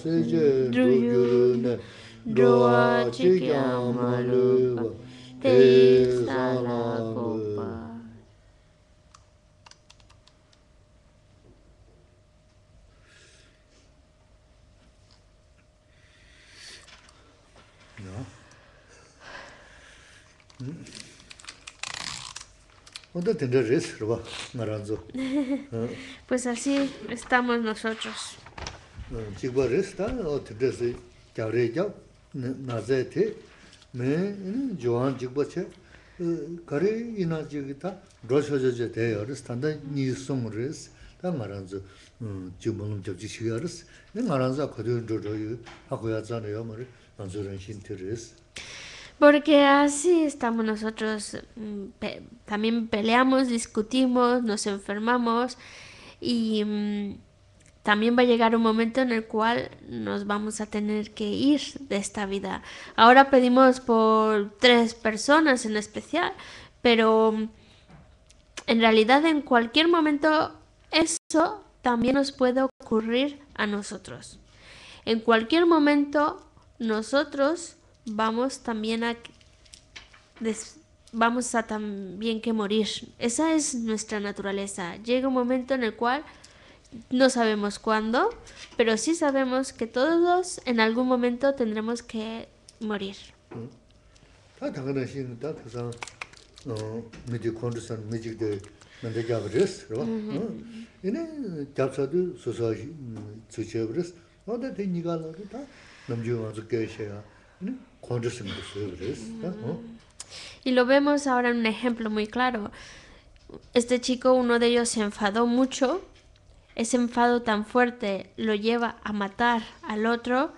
suje duyune doa chikyamaluva te sanakopa. ¿Dónde tendré res, Pues así estamos nosotros chikpa rista, o tibrisi kyawri kyaw, nazay te, me joan chikpa che, kari ina chikita rosho de deyo ris, tanda nyi sum ris, ta nga ranzu jimbulum jabji shiga ris, nga ranzu yu, Porque así estamos nosotros, mm, pe también peleamos, discutimos, nos enfermamos y... Mm, también va a llegar un momento en el cual nos vamos a tener que ir de esta vida. Ahora pedimos por tres personas en especial, pero mm, en realidad en cualquier momento eso también nos puede ocurrir a nosotros. En cualquier momento nosotros vamos también a vamos a también que morir. Esa es nuestra naturaleza. Llega un momento en el cual no sabemos cuándo, pero sí sabemos que todos en algún momento tendremos que morir. Y lo vemos ahora en un ejemplo muy claro. Este chico, uno de ellos se enfadó mucho ese enfado tan fuerte lo lleva a matar al otro,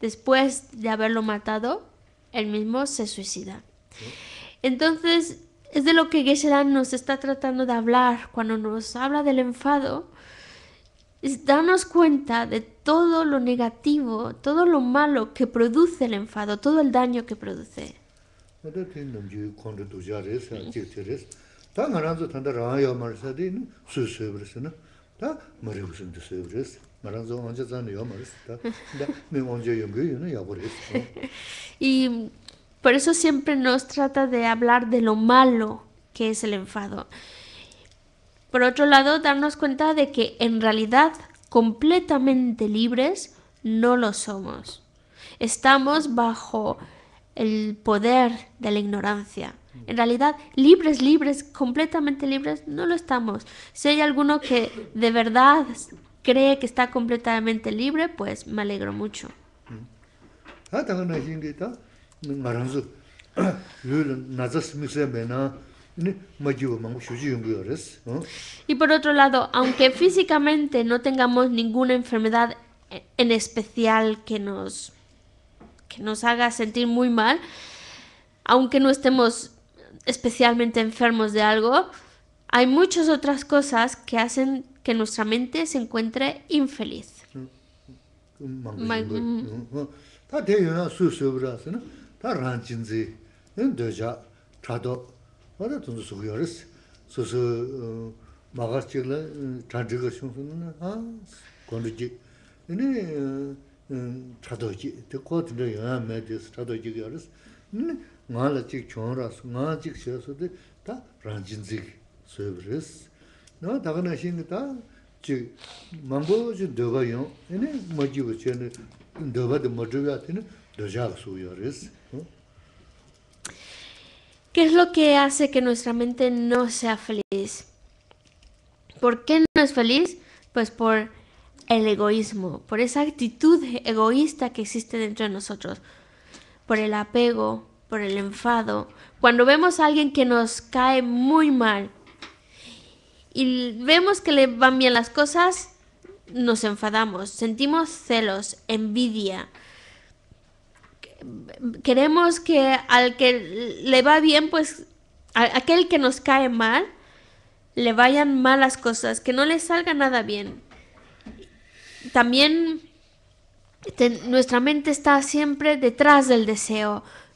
después de haberlo matado, él mismo se suicida. Entonces, es de lo que geshe nos está tratando de hablar cuando nos habla del enfado, es darnos cuenta de todo lo negativo, todo lo malo que produce el enfado, todo el daño que produce y por eso siempre nos trata de hablar de lo malo que es el enfado por otro lado darnos cuenta de que en realidad completamente libres no lo somos estamos bajo el poder de la ignorancia en realidad, libres, libres, completamente libres, no lo estamos. Si hay alguno que de verdad cree que está completamente libre, pues me alegro mucho. Y por otro lado, aunque físicamente no tengamos ninguna enfermedad en especial que nos, que nos haga sentir muy mal, aunque no estemos especialmente enfermos de algo, hay muchas otras cosas que hacen que nuestra mente se encuentre infeliz ngā la chik chōng rās, ngā chik xio sō tē tā rāñjīn zik sō yab rīs. Nā tā kā nā xīngi tā chik māngbō chī dōba yōng, yōne mō jī wā dōba yā dōjā kā sō yā ¿Qué es lo que hace que nuestra mente no sea feliz? ¿Por qué no es feliz? Pues por el egoísmo, por esa actitud egoísta que existe dentro de nosotros, por el apego, por el enfado, cuando vemos a alguien que nos cae muy mal y vemos que le van bien las cosas, nos enfadamos, sentimos celos, envidia. Queremos que al que le va bien, pues a aquel que nos cae mal, le vayan malas cosas, que no le salga nada bien. También nuestra mente está siempre detrás del deseo,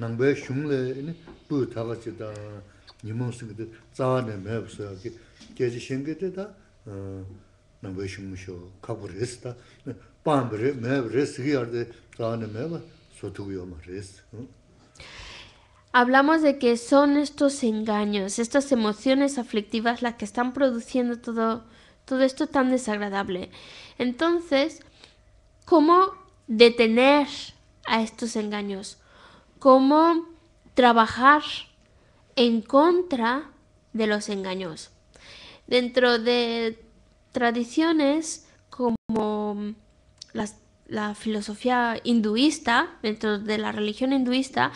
nāngbāi shūng lē bū tāgā chī tā nīmōng sī kī tsāwā nē mē bū sā kī kia chī shēng kī tē tā nāngbāi shūng mū shō kā tā pāng bū rē mē bū rē sī kī mē bā sō yō mā Hablamos de que son estos engaños, estas emociones aflictivas las que están produciendo todo, todo esto tan desagradable. Entonces, ¿cómo detener a estos engaños? cómo trabajar en contra de los engaños. Dentro de tradiciones como la filosofía hinduista, dentro de la religión hinduista,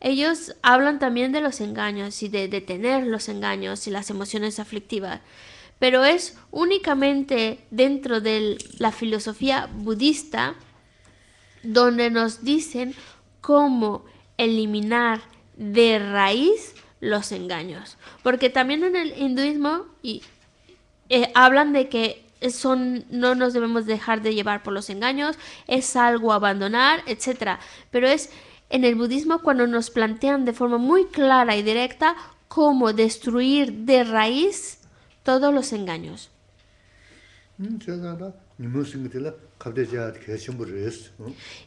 ellos hablan también de los engaños y de detener los engaños y las emociones aflictivas, pero es únicamente dentro de la filosofía budista donde nos dicen cómo eliminar de raíz los engaños. Porque también en el hinduismo y, eh, hablan de que son, no nos debemos dejar de llevar por los engaños, es algo abandonar, etcétera Pero es en el budismo cuando nos plantean de forma muy clara y directa cómo destruir de raíz todos los engaños. Mm,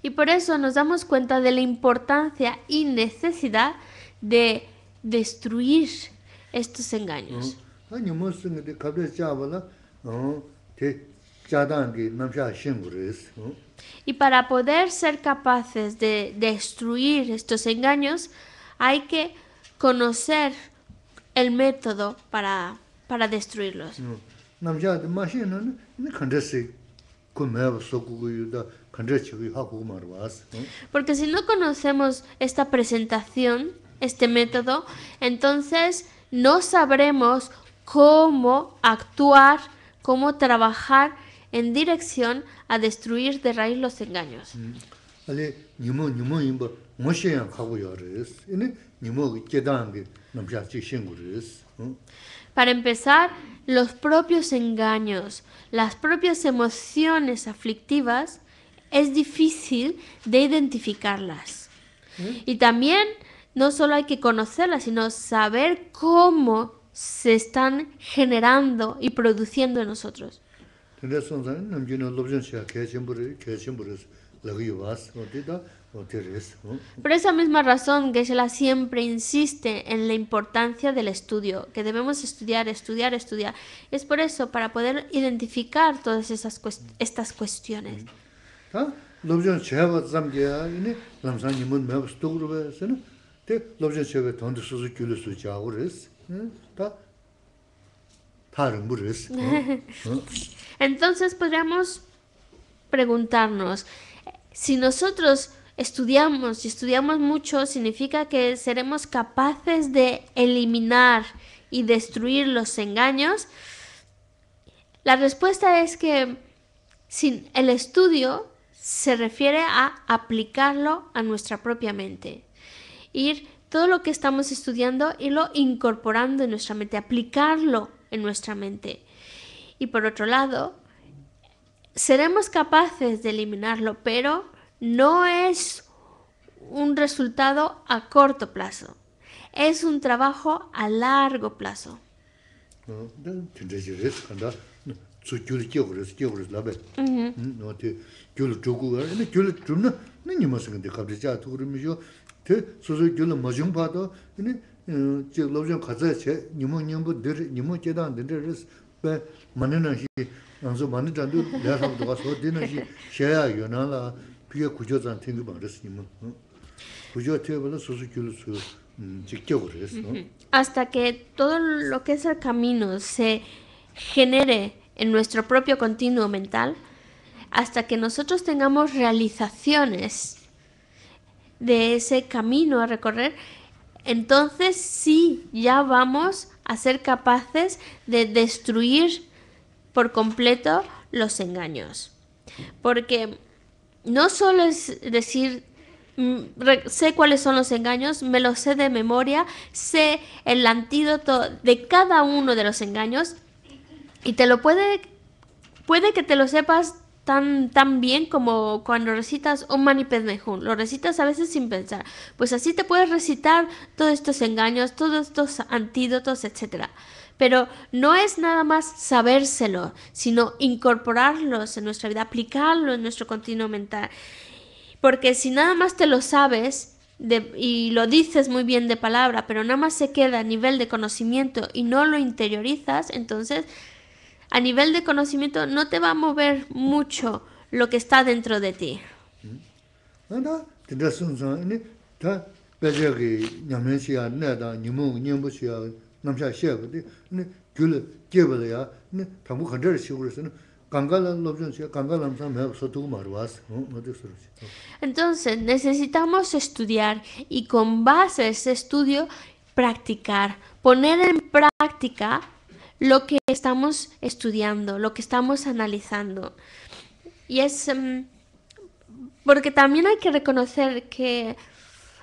y por eso nos damos cuenta de la importancia y necesidad de destruir estos engaños. Ah, y para poder ser capaces de destruir estos engaños, hay que conocer el método para, para destruirlos. Porque si no conocemos esta presentación, este método, entonces no sabremos cómo actuar, cómo trabajar en dirección a destruir de raíz los engaños. Mm. Mm. Para empezar, los propios engaños, las propias emociones aflictivas, es difícil de identificarlas. Y también no solo hay que conocerlas, sino saber cómo se están generando y produciendo en nosotros. Por esa misma razón, que ella siempre insiste en la importancia del estudio, que debemos estudiar, estudiar, estudiar. Es por eso, para poder identificar todas esas estas cuestiones. Entonces podríamos preguntarnos, si nosotros estudiamos, y estudiamos mucho, significa que seremos capaces de eliminar y destruir los engaños. La respuesta es que sin el estudio se refiere a aplicarlo a nuestra propia mente. Ir todo lo que estamos estudiando, irlo incorporando en nuestra mente, aplicarlo en nuestra mente. Y por otro lado, seremos capaces de eliminarlo, pero no es un resultado a corto plazo. Es un trabajo a largo plazo. ཁྱི ཕྱད མམ གསམ གསམ གསམ གསམ གསམ གསམ གསམ གསམ གསམ གསམ གསམ གསམ གསམ གསམ གསམ གསམ hasta que todo lo que es el camino se genere en nuestro propio continuo mental hasta que nosotros tengamos realizaciones de ese camino a recorrer, entonces sí, ya vamos a ser capaces de destruir por completo los engaños. Porque no solo es decir, mm, sé cuáles son los engaños, me los sé de memoria, sé el antídoto de cada uno de los engaños y te lo puede, puede que te lo sepas tan, bien como cuando recitas un mani Lo recitas a veces sin pensar. Pues así te puedes recitar todos estos engaños, todos estos antídotos, etcétera pero no es nada más sabérselo, sino incorporarlos en nuestra vida, aplicarlo en nuestro continuo mental. Porque si nada más te lo sabes, y lo dices muy bien de palabra, pero nada más se queda a nivel de conocimiento y no lo interiorizas, entonces a nivel de conocimiento no te va a mover mucho lo que está dentro de ti. ¿Mm? Ah, entonces necesitamos estudiar y con base a ese estudio practicar, poner en práctica lo que estamos estudiando, lo que estamos analizando. Y es em, porque también hay que reconocer que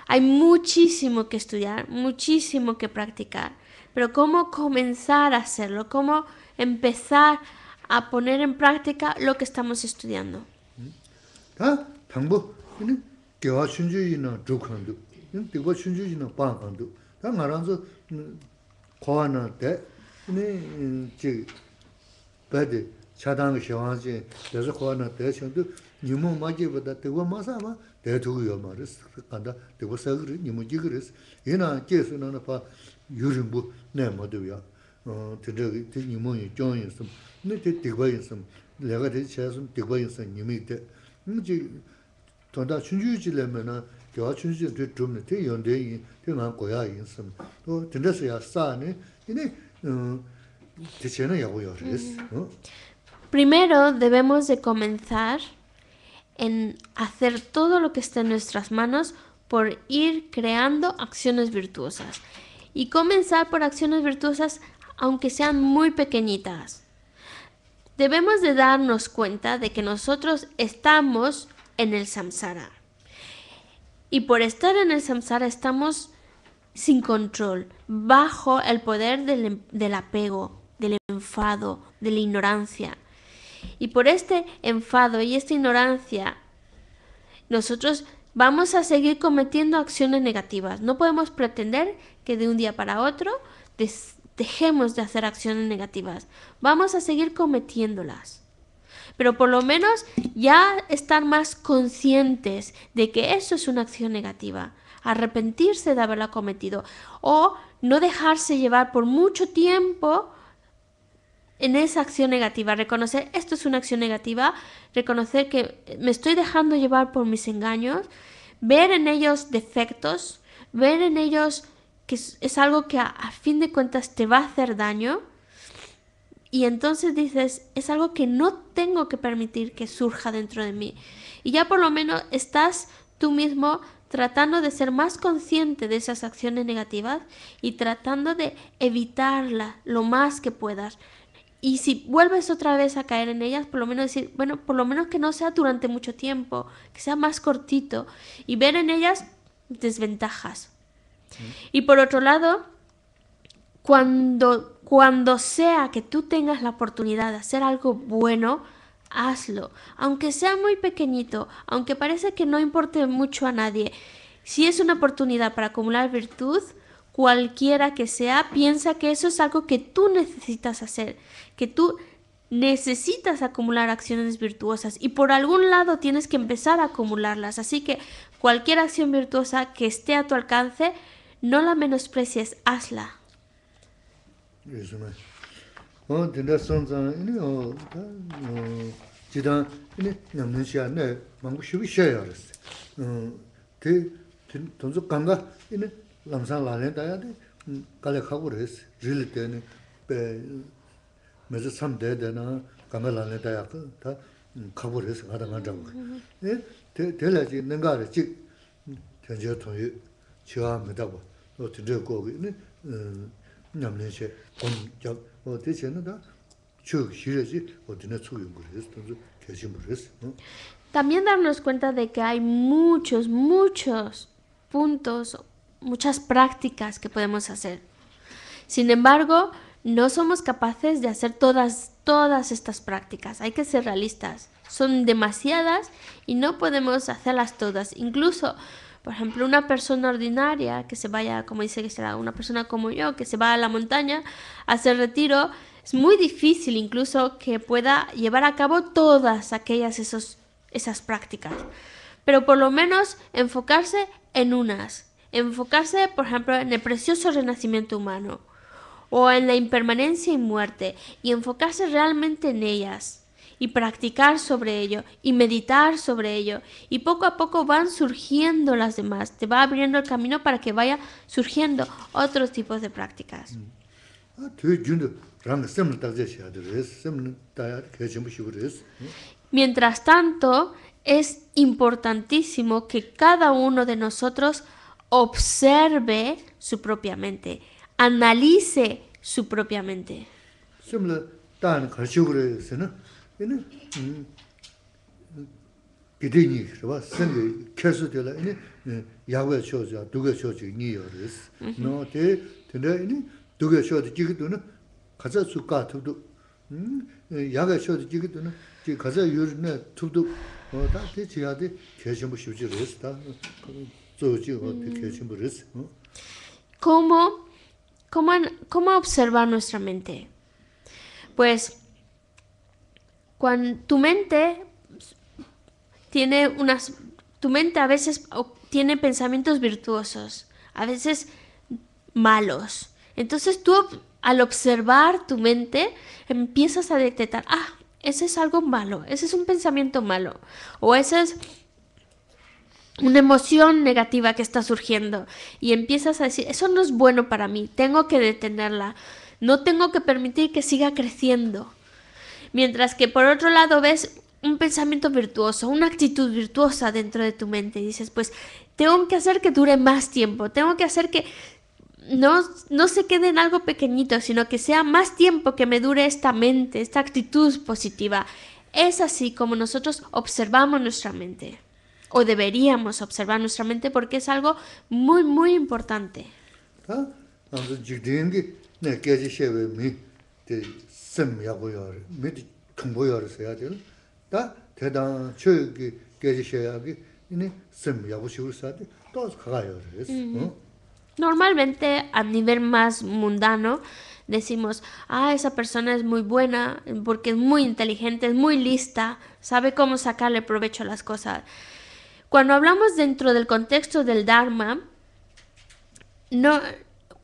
hay muchísimo que estudiar, muchísimo que practicar pero cómo comenzar a hacerlo, cómo empezar a poner en práctica lo que estamos estudiando yurimbu naya madhubi ya, tindayi ti nimo yin jion yin sim, niti tigba yin sim, laga ti chaya sim tigba yin sim nimik de. Nji tanda chunju yuji laya me na, gyawa chunju yin tui dhubni, ti yondayi yin, ti ngan goya yin sim, tindayi siya saa ni, yini ti chayana yagu ya res. Mm. Primero debemos de comenzar en hacer todo lo que está en nuestras manos por ir creando acciones virtuosas y comenzar por acciones virtuosas aunque sean muy pequeñitas. Debemos de darnos cuenta de que nosotros estamos en el samsara. Y por estar en el samsara estamos sin control, bajo el poder del, em, del apego, del enfado, de la ignorancia. Y por este enfado y esta ignorancia, nosotros vamos a seguir cometiendo acciones negativas. No podemos pretender que de un día para otro dejemos de hacer acciones negativas. Vamos a seguir cometiéndolas. Pero por lo menos ya estar más conscientes de que eso es una acción negativa. Arrepentirse de haberla cometido. O no dejarse llevar por mucho tiempo en esa acción negativa, reconocer esto es una acción negativa, reconocer que me estoy dejando llevar por mis engaños, ver en ellos defectos, ver en ellos que es, algo que a, a, fin de cuentas te va a hacer daño. Y entonces dices, es algo que no tengo que permitir que surja dentro de mí. Y ya por lo menos estás tú mismo tratando de ser más consciente de esas acciones negativas y tratando de evitarla lo más que puedas. Y si vuelves otra vez a caer en ellas, por lo menos decir, bueno, por lo menos que no sea durante mucho tiempo, que sea más cortito, y ver en ellas desventajas. Y por otro lado, cuando, cuando sea que tú tengas la oportunidad de hacer algo bueno, hazlo. Aunque sea muy pequeñito, aunque parece que no importe mucho a nadie, si es una oportunidad para acumular virtud, cualquiera que sea, piensa que eso es algo que tú necesitas hacer, que tú necesitas acumular acciones virtuosas y por algún lado tienes que empezar a acumularlas. Así que cualquier acción virtuosa que esté a tu alcance, no la menosprecies, hazla lamsang lalen daya di kale khaku res, rili teni, mezi sam de dana kame lalen daya ka, ta khaku res gada nga zhangu. Mm-hmm. Eh, Tela chi nenga re chik, tenje tongyu, chiwa me daba, o tenje gogi, eh, nyamlen she, gom jak, o te che ¿Chug, da, chuk shire chi, o tene tsuyungu res, tenzu También darnos cuenta de que hay muchos, muchos puntos muchas prácticas que podemos hacer. Sin embargo, no somos capaces de hacer todas, todas estas prácticas. Hay que ser realistas. Son demasiadas y no podemos hacerlas todas. Incluso, por ejemplo, una persona ordinaria que se vaya, como dice que será una persona como yo, que se va a la montaña a hacer retiro, es muy difícil incluso que pueda llevar a cabo todas aquellas esas prácticas. Pero por lo menos enfocarse en unas enfocarse, por ejemplo, en el precioso renacimiento humano o en la impermanencia y muerte y enfocarse realmente en ellas y practicar sobre ello y meditar sobre ello y poco a poco van surgiendo las demás, te va abriendo el camino para que vaya surgiendo otros tipos de prácticas. Mientras tanto, es importantísimo que cada uno de nosotros observe su propia mente, analice su propia mente. Simple, tan kharchu gure se na, ini pide ni kharwa, sen de kesu de la, ini yawe cho cha, duge cho cha, ni yo res. No, te, tende, ini duge cho cha, jikidu na, kaza su ka tubdu, yawe cho cha, jikidu na, kaza yur na tubdu, ta te chiya de kheshimu shivji res, ta, Mm. ¿Cómo, cómo, cómo observar nuestra mente? Pues cuando tu mente tiene unas tu mente a veces tiene pensamientos virtuosos, a veces malos. Entonces tú al observar tu mente empiezas a detectar, ah, ese es algo malo, ese es un pensamiento malo o ese es una emoción negativa que está surgiendo y empiezas a decir, eso no es bueno para mí, tengo que detenerla, no tengo que permitir que siga creciendo. Mientras que por otro lado ves un pensamiento virtuoso, una actitud virtuosa dentro de tu mente y dices, pues tengo que hacer que dure más tiempo, tengo que hacer que no, no se quede en algo pequeñito, sino que sea más tiempo que me dure esta mente, esta actitud positiva. Es así como nosotros observamos nuestra mente o deberíamos observar nuestra mente porque es algo muy, muy importante. Normalmente a nivel más mundano decimos, ah, esa persona es muy buena porque es muy inteligente, es muy lista, sabe cómo sacarle provecho a las cosas. Cuando hablamos dentro del contexto del Dharma no,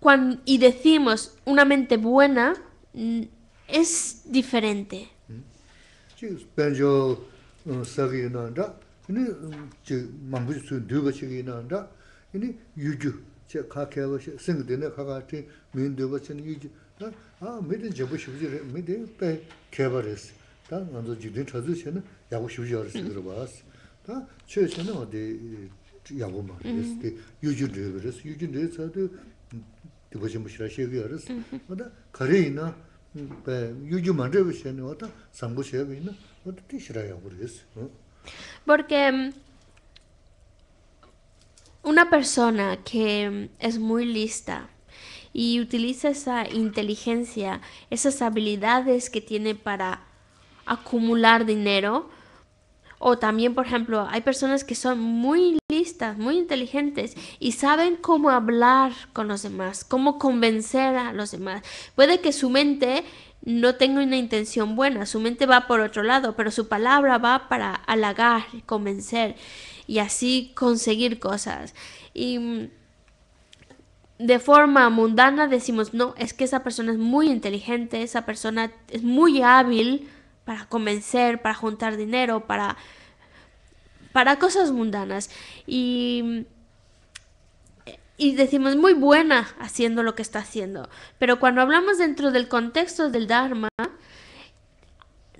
cuando, y decimos una mente buena, mm, es diferente. Uh, E, porque mm, una persona que mm, es muy lista y utiliza esa inteligencia, esas habilidades que tiene para acumular dinero, o también, por ejemplo, hay personas que son muy listas, muy inteligentes y saben cómo hablar con los demás, cómo convencer a los demás. Puede que su mente no tenga una intención buena, su mente va por otro lado, pero su palabra va para halagar, convencer y así conseguir cosas. Y mm, de forma mundana decimos, no, es que esa persona es muy inteligente, esa persona es muy hábil para convencer, para juntar dinero, para, para cosas mundanas. Y, y decimos muy buena haciendo lo que está haciendo. Pero cuando hablamos dentro del contexto del Dharma,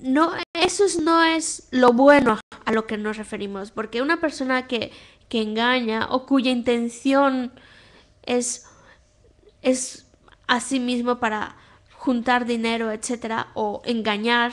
no, eso no es lo bueno a lo que nos referimos, porque una persona que, engaña o cuya intención es, es a sí mismo para juntar dinero, etcétera, o engañar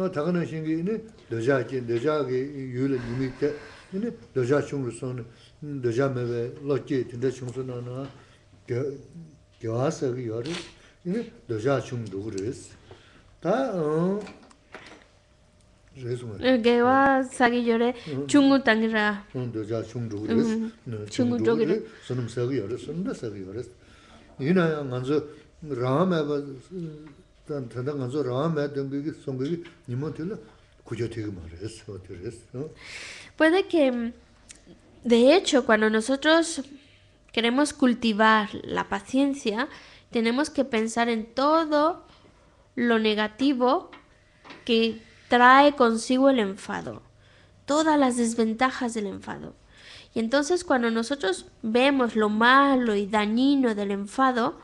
nō tāka nā 도자기 도자기 dōjā jī, dōjā gī yū lā yīmī tē, inī dōjā shūng rū sōng, dōjā mē wē lō jī tīndā shūng sō nā nā, gyawā sā gī Puede que, mm, de hecho, cuando nosotros queremos cultivar la paciencia, tenemos que pensar en todo lo negativo que trae consigo el enfado, todas las desventajas del enfado. Y entonces cuando nosotros vemos lo malo y dañino del enfado,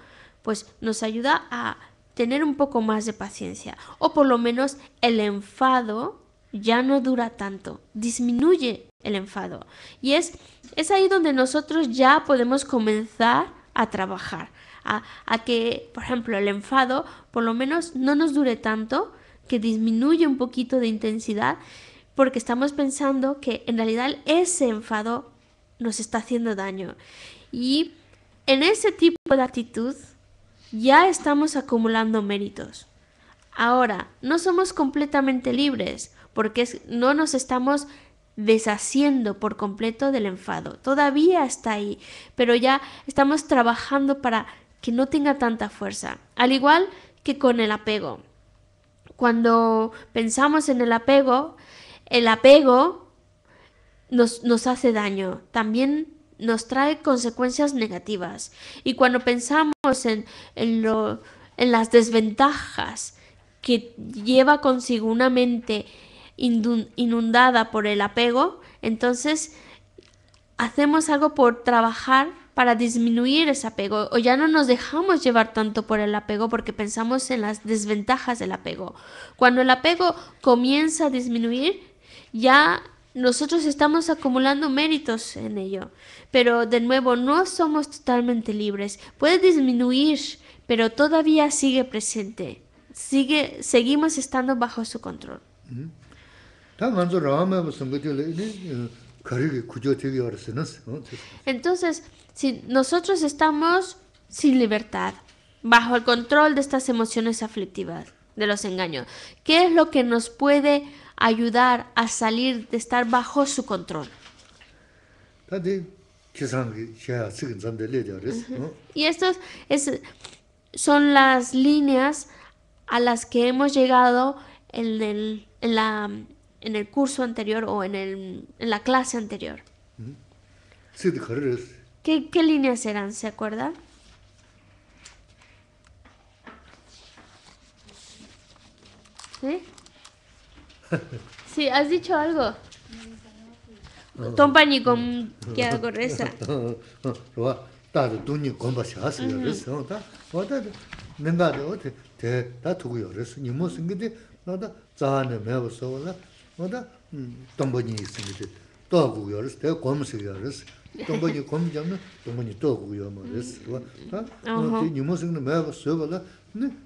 pues nos ayuda a tener un poco más de paciencia o por lo menos el enfado ya no dura tanto, disminuye el enfado. Y es, ahí donde nosotros ya podemos comenzar a trabajar, a, a que, por ejemplo, el enfado por lo menos no nos dure tanto, que disminuye un poquito de intensidad, porque estamos pensando que en realidad ese enfado nos está haciendo daño. Y en ese tipo de actitud ya estamos acumulando méritos. Ahora, no somos completamente libres porque no nos estamos deshaciendo por completo del enfado. Todavía está ahí, pero ya estamos trabajando para que no tenga tanta fuerza. Al igual que con el apego. Cuando pensamos en el apego, el apego nos, hace daño. También nos trae consecuencias negativas. Y cuando pensamos en, lo, en las desventajas que lleva consigo una mente inundada por el apego, entonces hacemos algo por trabajar para disminuir ese apego o ya no nos dejamos llevar tanto por el apego porque pensamos en las desventajas del apego. Cuando el apego comienza a disminuir, ya nosotros estamos acumulando méritos en ello. Pero de nuevo, no somos totalmente libres. Puede disminuir, pero todavía sigue presente. Sigue, seguimos estando bajo su control. Mm-hmm. Entonces, si nosotros estamos sin libertad, bajo el control de estas emociones aflictivas, de los engaños, ¿qué es lo que nos puede ayudar a salir de estar bajo su control. Y estas es, son las líneas a las que hemos llegado en el, en la, en el curso anterior o en, el, en la clase anterior. ¿Qué, ¿Qué líneas eran? ¿Se acuerda? ¿Sí? Sí, has dicho algo. Mm. Tompa ni con que hago reza. Roa, ta de tu ni con vas a hacer eso, ta. O ta de de ote, te ta tu yo reza, ni mo sin que de nada, za ne me va so la. O ta mm, tompa ni sin que de to yo reza, te con se yo reza. Tompa ni con ya no, tompa ni to yo uh-huh. mo reza, roa. Ta, ni que me va la,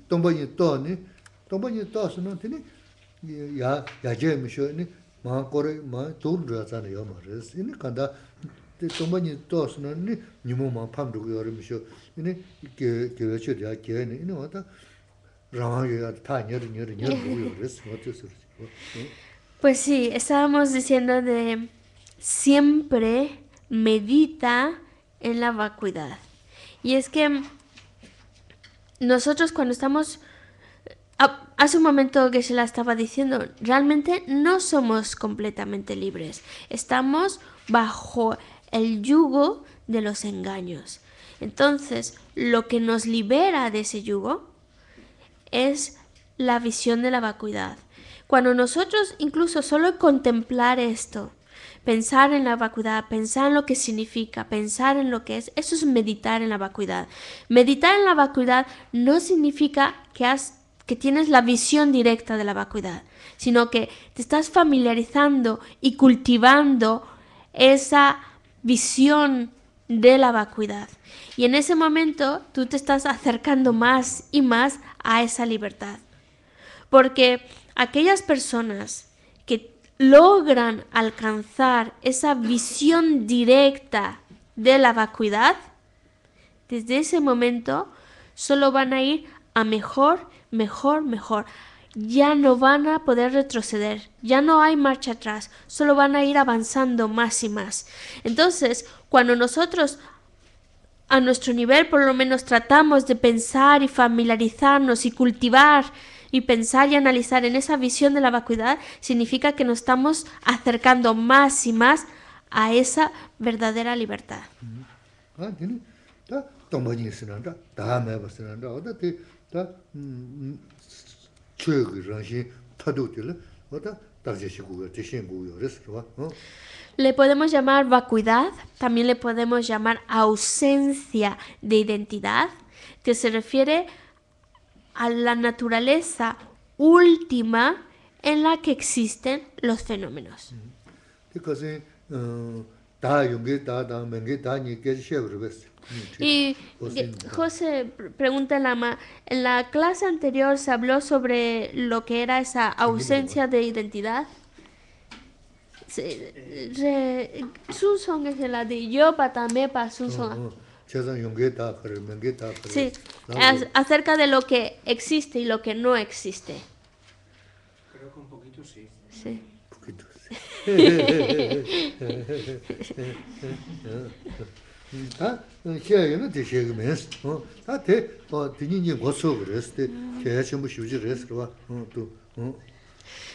tompa ni to tompa ni to Pues sí, estábamos diciendo de siempre medita en la vacuidad. Y es que nosotros cuando estamos Hace un momento que se la estaba diciendo, realmente no somos completamente libres. Estamos bajo el yugo de los engaños. Entonces, lo que nos libera de ese yugo es la visión de la vacuidad. Cuando nosotros incluso solo contemplar esto, pensar en la vacuidad, pensar en lo que significa, pensar en lo que es, eso es meditar en la vacuidad. Meditar en la vacuidad no significa que has que tienes la visión directa de la vacuidad, sino que te estás familiarizando y cultivando esa visión de la vacuidad. Y en ese momento tú te estás acercando más y más a esa libertad. Porque aquellas personas que logran alcanzar esa visión directa de la vacuidad, desde ese momento solo van a ir a mejor mejor, mejor. Ya no van a poder retroceder, ya no hay marcha atrás, solo van a ir avanzando más y más. Entonces, cuando nosotros a nuestro nivel por lo menos tratamos de pensar y familiarizarnos y cultivar y pensar y analizar en esa visión de la vacuidad, significa que nos estamos acercando más y más a esa verdadera libertad. Mm-hmm. Ah, le podemos llamar vacuidad, también le podemos llamar ausencia de identidad, que se refiere a la naturaleza última en la que existen los fenómenos. Y José pregunta la ama, en la clase anterior se habló sobre lo que era esa ausencia de identidad. Sí, acerca de lo que existe y lo que no existe. Creo que un poquito sí. Sí. Un poquito sí.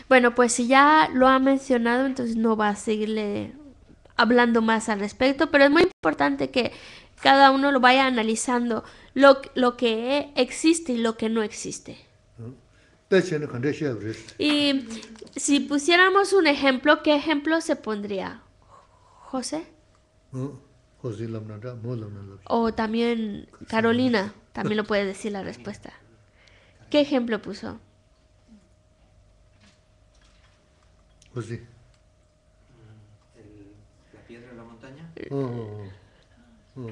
Bueno, pues si ya lo ha mencionado, entonces no va a seguirle hablando más al respecto, pero es muy importante que cada uno lo vaya analizando, lo, lo que existe y lo que no existe. Y si pusiéramos un ejemplo, ¿qué ejemplo se pondría? José. Pues o también Carolina, también lo puede decir la respuesta. ¿Qué ejemplo puso? Pues sí. ¿La piedra en la montaña? Oh, oh,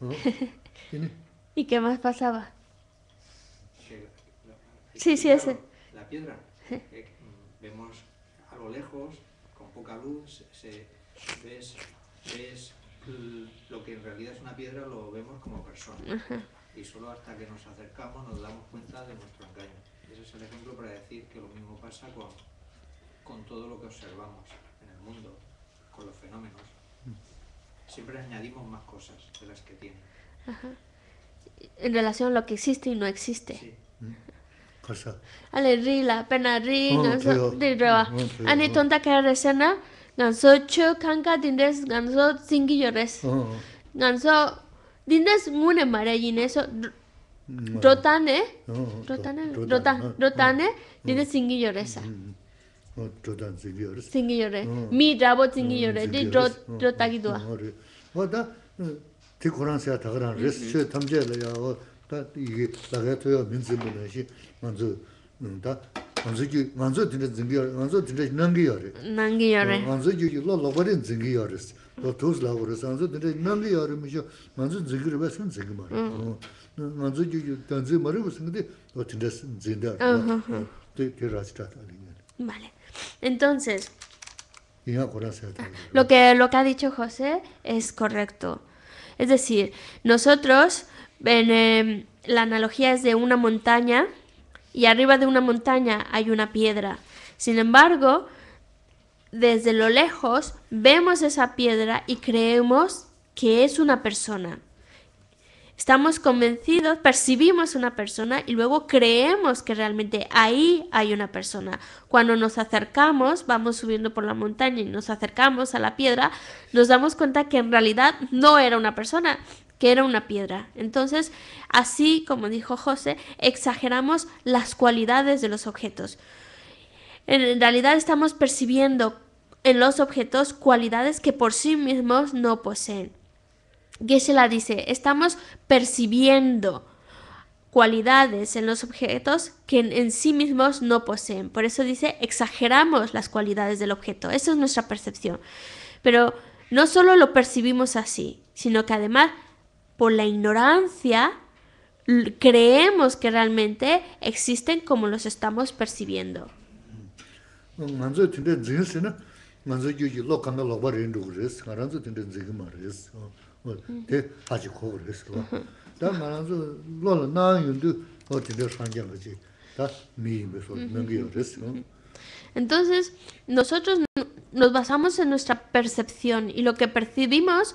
oh, ¿Y qué más pasaba? Sí, sí, ese. La piedra. Eh, vemos algo lejos, con poca luz, se, ves, ves lo que en realidad es una piedra lo vemos como persona. Y solo hasta que nos acercamos nos damos cuenta de nuestro engaño. Ese es el ejemplo para decir que lo mismo pasa con, todo lo que observamos en el mundo, con los fenómenos. Siempre añadimos más cosas de las que tiene. En relación a lo que existe y no existe. Sí. Mm. Cosa. Ale, ri, la pena, ri, oh, no, oh, tonta que resena. ganso chö kan ga din res ganso singi yo res ganso din des mune mare yin rotane rotane rotane rotane din des singi yo resa otro dan singi yo res singi yo res mi dabo singi yo res de rot rota gi dua o da te koran se ta gran res che tamje la yo ta igi la ga to yo min bu na shi manzo mm, vale entonces lo que lo que ha dicho José es correcto es decir nosotros ven em, la analogía es de una montaña y arriba de una montaña hay una piedra. Sin embargo, desde lo lejos vemos esa piedra y creemos que es una persona. Estamos convencidos, percibimos una persona y luego creemos que realmente ahí hay una persona. Cuando nos acercamos, vamos subiendo por la montaña y nos acercamos a la piedra, nos damos cuenta que en realidad no era una persona, que era una piedra. Entonces, así como dijo José, exageramos las cualidades de los objetos. En realidad estamos percibiendo en los objetos cualidades que por sí mismos no poseen. se la dice, estamos percibiendo cualidades en los objetos que en, sí mismos no poseen. Por eso dice, exageramos las cualidades del objeto. Esa es nuestra percepción. Pero no solo lo percibimos así, sino que además por la ignorancia, creemos que realmente existen como los estamos percibiendo. Entonces, nosotros nos basamos en nuestra percepción y lo que percibimos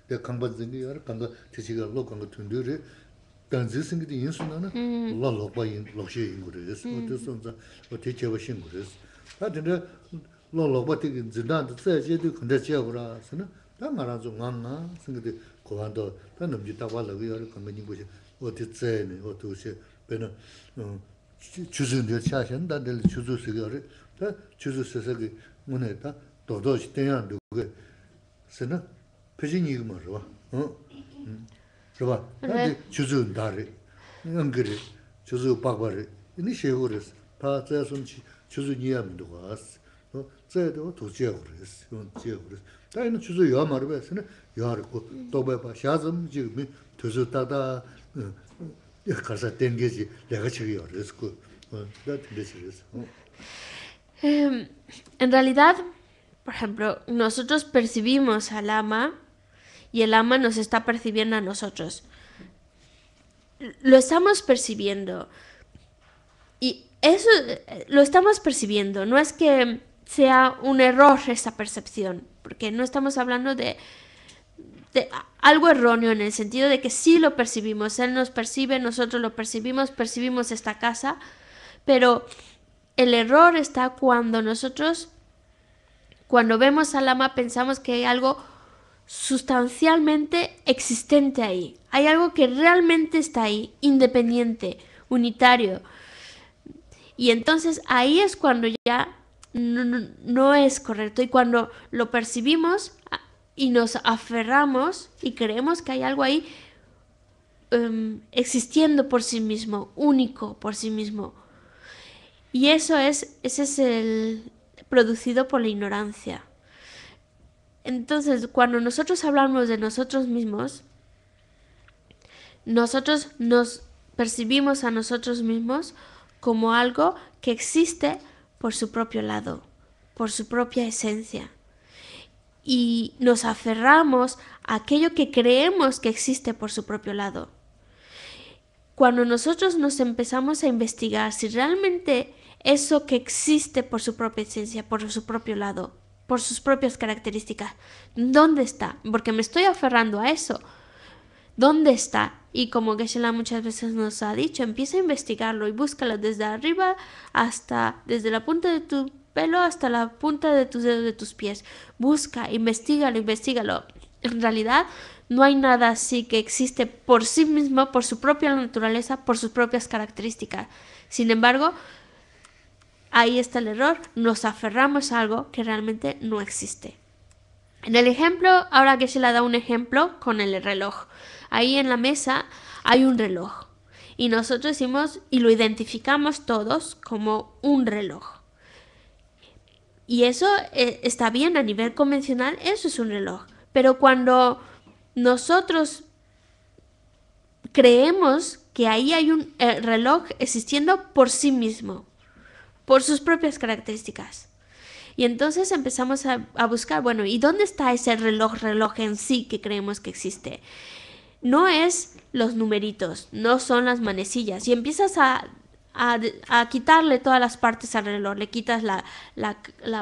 dā kāngbā dzīngi yā rā, kāngbā tēsī kā lō kāngbā tūndū rā, dā dzī sīngi dī yīn sū na nā, lā lōkbā yīn, lōkshē yīn gu rā yīs, wā tē sōn zā, wā tē chē bā shīn gu rā yīs. Tā tī rā, lō lōkbā tī kī dzī dāng dā tsā yā chē dī chē rā sī rā ngā dī ndō, wā lā kāngbā nī, shī pechen yig ma 응 rwa, nante chuzu nda ri, ngi ri, chuzu bagwa ri, ini she u res, pa zaya sun chi chuzu niya mi ndu kwa as, zaya dewa tu zaya u res, yon zaya u res, ta ina chuzu yuwa ma En realidad, por ejemplo, nosotros percibimos al ama, y el ama nos está percibiendo a nosotros. Lo estamos percibiendo. Y eso lo estamos percibiendo. No es que sea un error esa percepción, porque no estamos hablando de, de algo erróneo en el sentido de que sí lo percibimos. Él nos percibe, nosotros lo percibimos, percibimos esta casa, pero el error está cuando nosotros, cuando vemos al ama, pensamos que hay algo sustancialmente existente ahí. Hay algo que realmente está ahí, independiente, unitario. Y entonces ahí es cuando ya no, es correcto y cuando lo percibimos y nos aferramos y creemos que hay algo ahí em, existiendo por sí mismo, único por sí mismo. Y eso es, ese es el producido por la ignorancia. Entonces, cuando nosotros hablamos de nosotros mismos, nosotros nos percibimos a nosotros mismos como algo que existe por su propio lado, por su propia esencia. Y nos aferramos a aquello que creemos que existe por su propio lado. Cuando nosotros nos empezamos a investigar si realmente eso que existe por su propia esencia, por su propio lado, por sus propias características. ¿Dónde está? Porque me estoy aferrando a eso. ¿Dónde está? Y como Geshe-la muchas veces nos ha dicho, empieza a investigarlo y búscalo desde arriba hasta, desde la punta de tu pelo hasta la punta de tus dedos de tus pies. Busca, investigalo, investigalo. En realidad, no hay nada así que existe por sí mismo, por su propia naturaleza, por sus propias características. Sin embargo, Ahí está el error, nos aferramos a algo que realmente no existe. En el ejemplo, ahora que se le da un ejemplo con el reloj. Ahí en la mesa hay un reloj y nosotros decimos y lo identificamos todos como un reloj. Y eso eh, está bien a nivel convencional, eso es un reloj. Pero cuando nosotros creemos que ahí hay un eh, reloj existiendo por sí mismo, por sus propias características. Y entonces empezamos a, buscar, bueno, ¿y dónde está ese reloj, reloj en sí que creemos que existe? No es los numeritos, no son las manecillas. Y empiezas a, quitarle todas las partes al reloj. Le quitas la,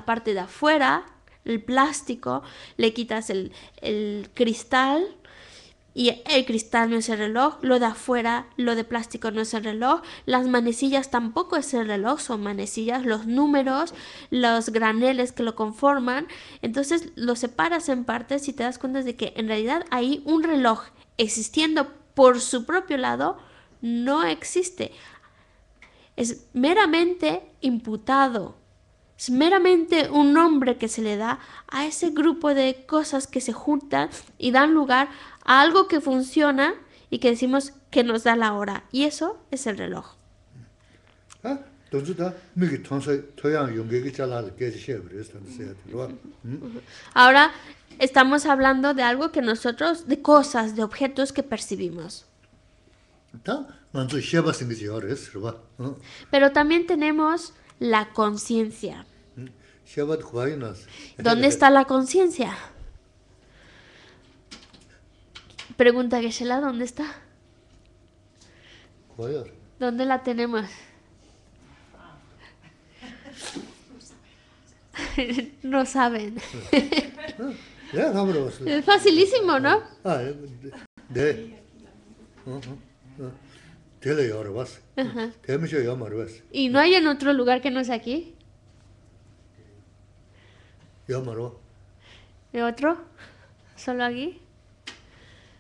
parte de afuera, el plástico, le quitas el, el cristal, y el cristal no es el reloj, lo de afuera, lo de plástico no es el reloj, las manecillas tampoco es el reloj, son manecillas, los números, los graneles que lo conforman, entonces lo separas en partes y te das cuenta de que en realidad hay un reloj existiendo por su propio lado, no existe. Es meramente imputado es meramente un nombre que se le da a ese grupo de cosas que se juntan y dan lugar algo que funciona y que decimos que nos da la hora. Y eso es el reloj. Ahora estamos hablando de algo que nosotros, de cosas, de objetos que percibimos. Pero también tenemos la conciencia. ¿Dónde está la conciencia? Pregunta que ¿dónde está? ¿Dónde la tenemos? no saben. es facilísimo, ¿no? Ah, eh, uh, uh, uh. ¿Y no hay en otro lugar que no es aquí? ¿En otro? ¿Solo aquí?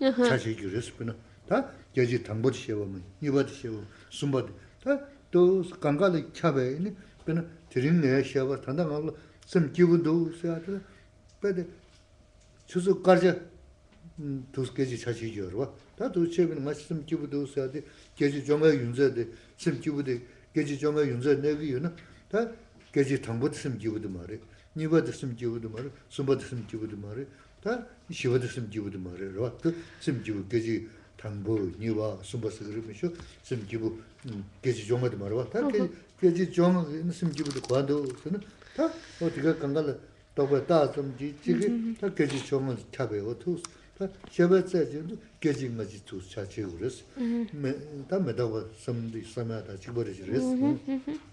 chāshī kī rīs pī na, tā gyāchī thāngbō chī xeba mī, nīpa chī xeba, sūmba dī, tā tō kāngā lī kia bē yī nī, pī na tīrīng nē xeba, tāndā ngā lō sīm kī bū dō sī yā tā, pē dī, chū sū kār chā, tū sī gyāchī 다 이히 워드 스팀 디 워드 마르발 타 스팀 디 게지 담브 니와 스버스 그러면 쇼 스팀 게지 조마드 마르발 타 게지 존 스팀 디 과도 스나 다 어디가 칸달 토고타 스팀 디다 게지 조마드 차가요 어떻게 타 제바체 게지 마지 투 자체 타다 워드 섬디 사마다 치버르지레스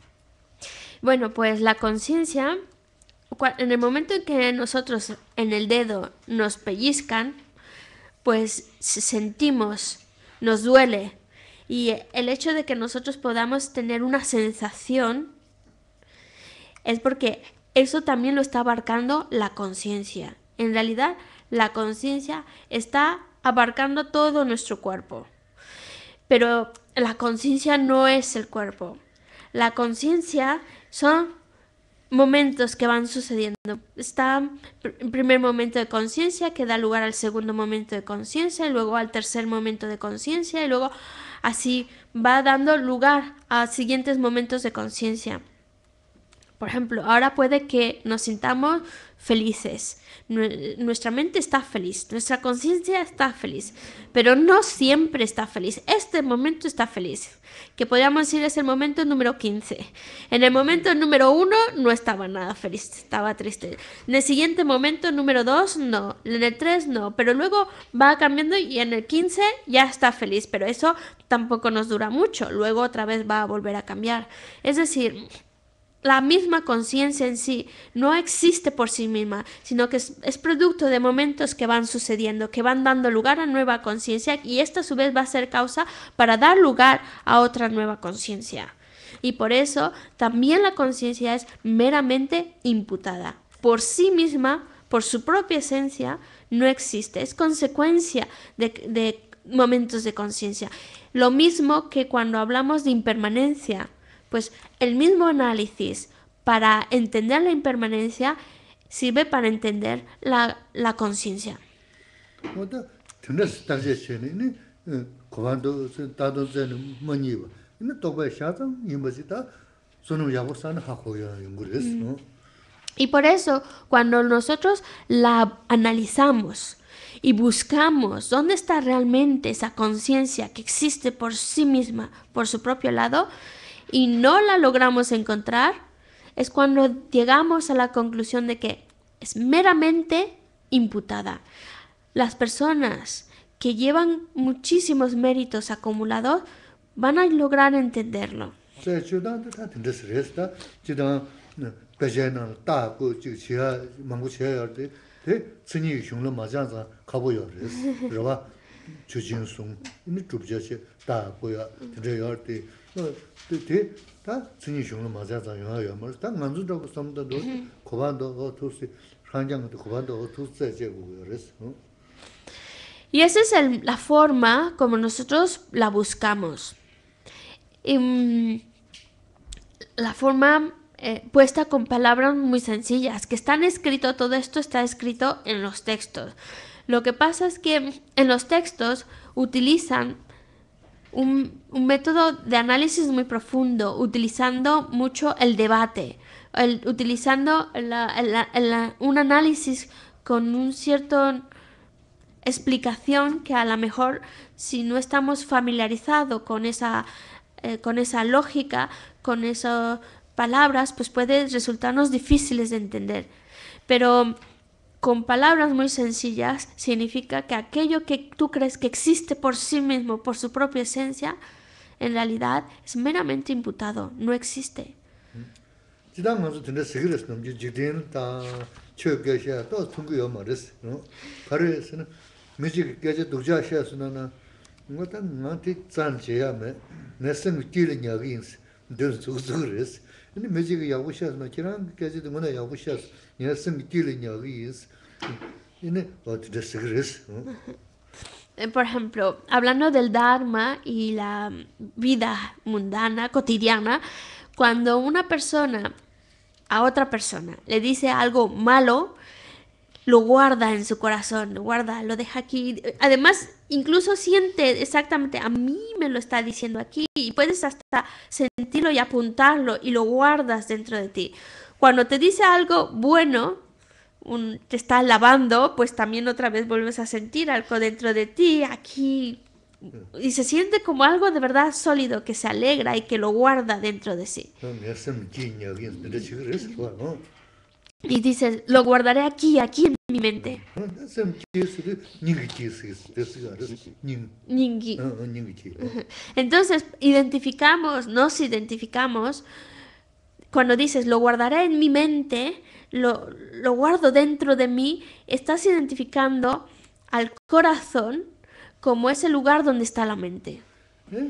Bueno, pues la conciencia en el momento en que nosotros en el dedo nos pellizcan, pues sentimos, nos duele. Y el hecho de que nosotros podamos tener una sensación es porque eso también lo está abarcando la conciencia. En realidad, la conciencia está abarcando todo nuestro cuerpo. Pero la conciencia no es el cuerpo. La conciencia son momentos que van sucediendo. Está el primer momento de conciencia que da lugar al segundo momento de conciencia, luego al tercer momento de conciencia y luego así va dando lugar a siguientes momentos de conciencia. Por ejemplo, ahora puede que nos sintamos felices, nuestra mente está feliz, nuestra conciencia está feliz, pero no siempre está feliz. Este momento está feliz, que podríamos decir es el momento número 15. En el momento número 1 no estaba nada feliz, estaba triste. En el siguiente momento número 2 no, en el 3 no, pero luego va cambiando y en el 15 ya está feliz, pero eso tampoco nos dura mucho, luego otra vez va a volver a cambiar. Es decir, la misma conciencia en sí no existe por sí misma, sino que es, producto de momentos que van sucediendo, que van dando lugar a nueva conciencia y esta a su vez va a ser causa para dar lugar a otra nueva conciencia. Y por eso también la conciencia es meramente imputada. Por sí misma, por su propia esencia, no existe. Es consecuencia de momentos de conciencia. Lo mismo que cuando hablamos de impermanencia pues el mismo análisis para entender la impermanencia sirve para entender la, conciencia. Y por eso, cuando nosotros la analizamos y buscamos dónde está realmente esa conciencia que existe por sí misma, por su propio lado, y no la logramos encontrar, es cuando llegamos a la conclusión de que es meramente imputada. Las personas que llevan muchísimos méritos acumulados van a lograr entenderlo. Y esa es la forma como nosotros la buscamos. Em, la forma eh, puesta con palabras muy sencillas, que están escrito, todo esto está escrito en los textos. Lo que pasa es que en los textos utilizan un, método de análisis muy profundo, utilizando mucho el debate, utilizando un análisis con un cierto explicación que a lo mejor si no estamos familiarizados con esa, eh, con esa lógica, con esas palabras, pues puede resultarnos difíciles de entender. Pero con palabras muy sencillas, significa que aquello que tú crees que existe por sí mismo, por su propia esencia, en realidad es meramente imputado, no existe. Eh, por ejemplo, hablando del Dharma y la vida mundana, cotidiana, cuando una persona a otra persona le dice algo malo, lo guarda en su corazón, lo guarda, lo deja aquí. Además, incluso siente exactamente, a mí me lo está diciendo aquí y puedes hasta sentirlo y apuntarlo y lo guardas dentro de ti. Cuando te dice algo bueno, un, te está alabando, pues también otra vez vuelves a sentir algo dentro de ti, aquí. Y se siente como algo de verdad sólido, que se alegra y que lo guarda dentro de sí. Y dices, lo guardaré aquí, aquí en mi mente. Entonces, identificamos, nos identificamos. Cuando dices, lo guardaré en mi mente, lo, guardo dentro de mí, estás identificando al corazón como ese lugar donde está la mente. ¿Eh?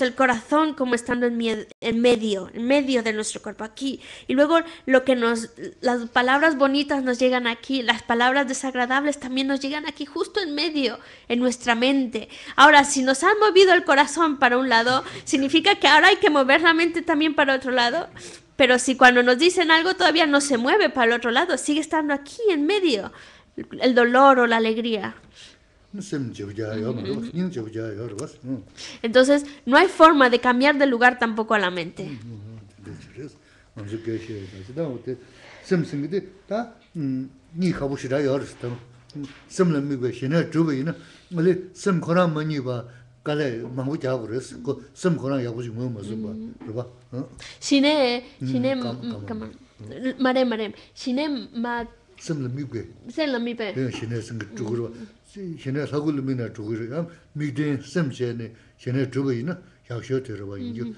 el corazón como estando en, en, medio, en medio de nuestro cuerpo aquí. Y luego lo que nos, las palabras bonitas nos llegan aquí, las palabras desagradables también nos llegan aquí, justo en medio, en nuestra mente. Ahora, si nos han movido el corazón para un lado, significa que ahora hay que mover la mente también para otro lado. Pero si cuando nos dicen algo todavía no se mueve para el otro lado, sigue estando aquí en medio el dolor o la alegría. Entonces, no hay forma de cambiar de lugar tampoco a la mente. sēnlā mī bē. Sēnlā mī bē. Yā xēnē sēngi chūgurwa. Xēnē sāgu lī na. bueno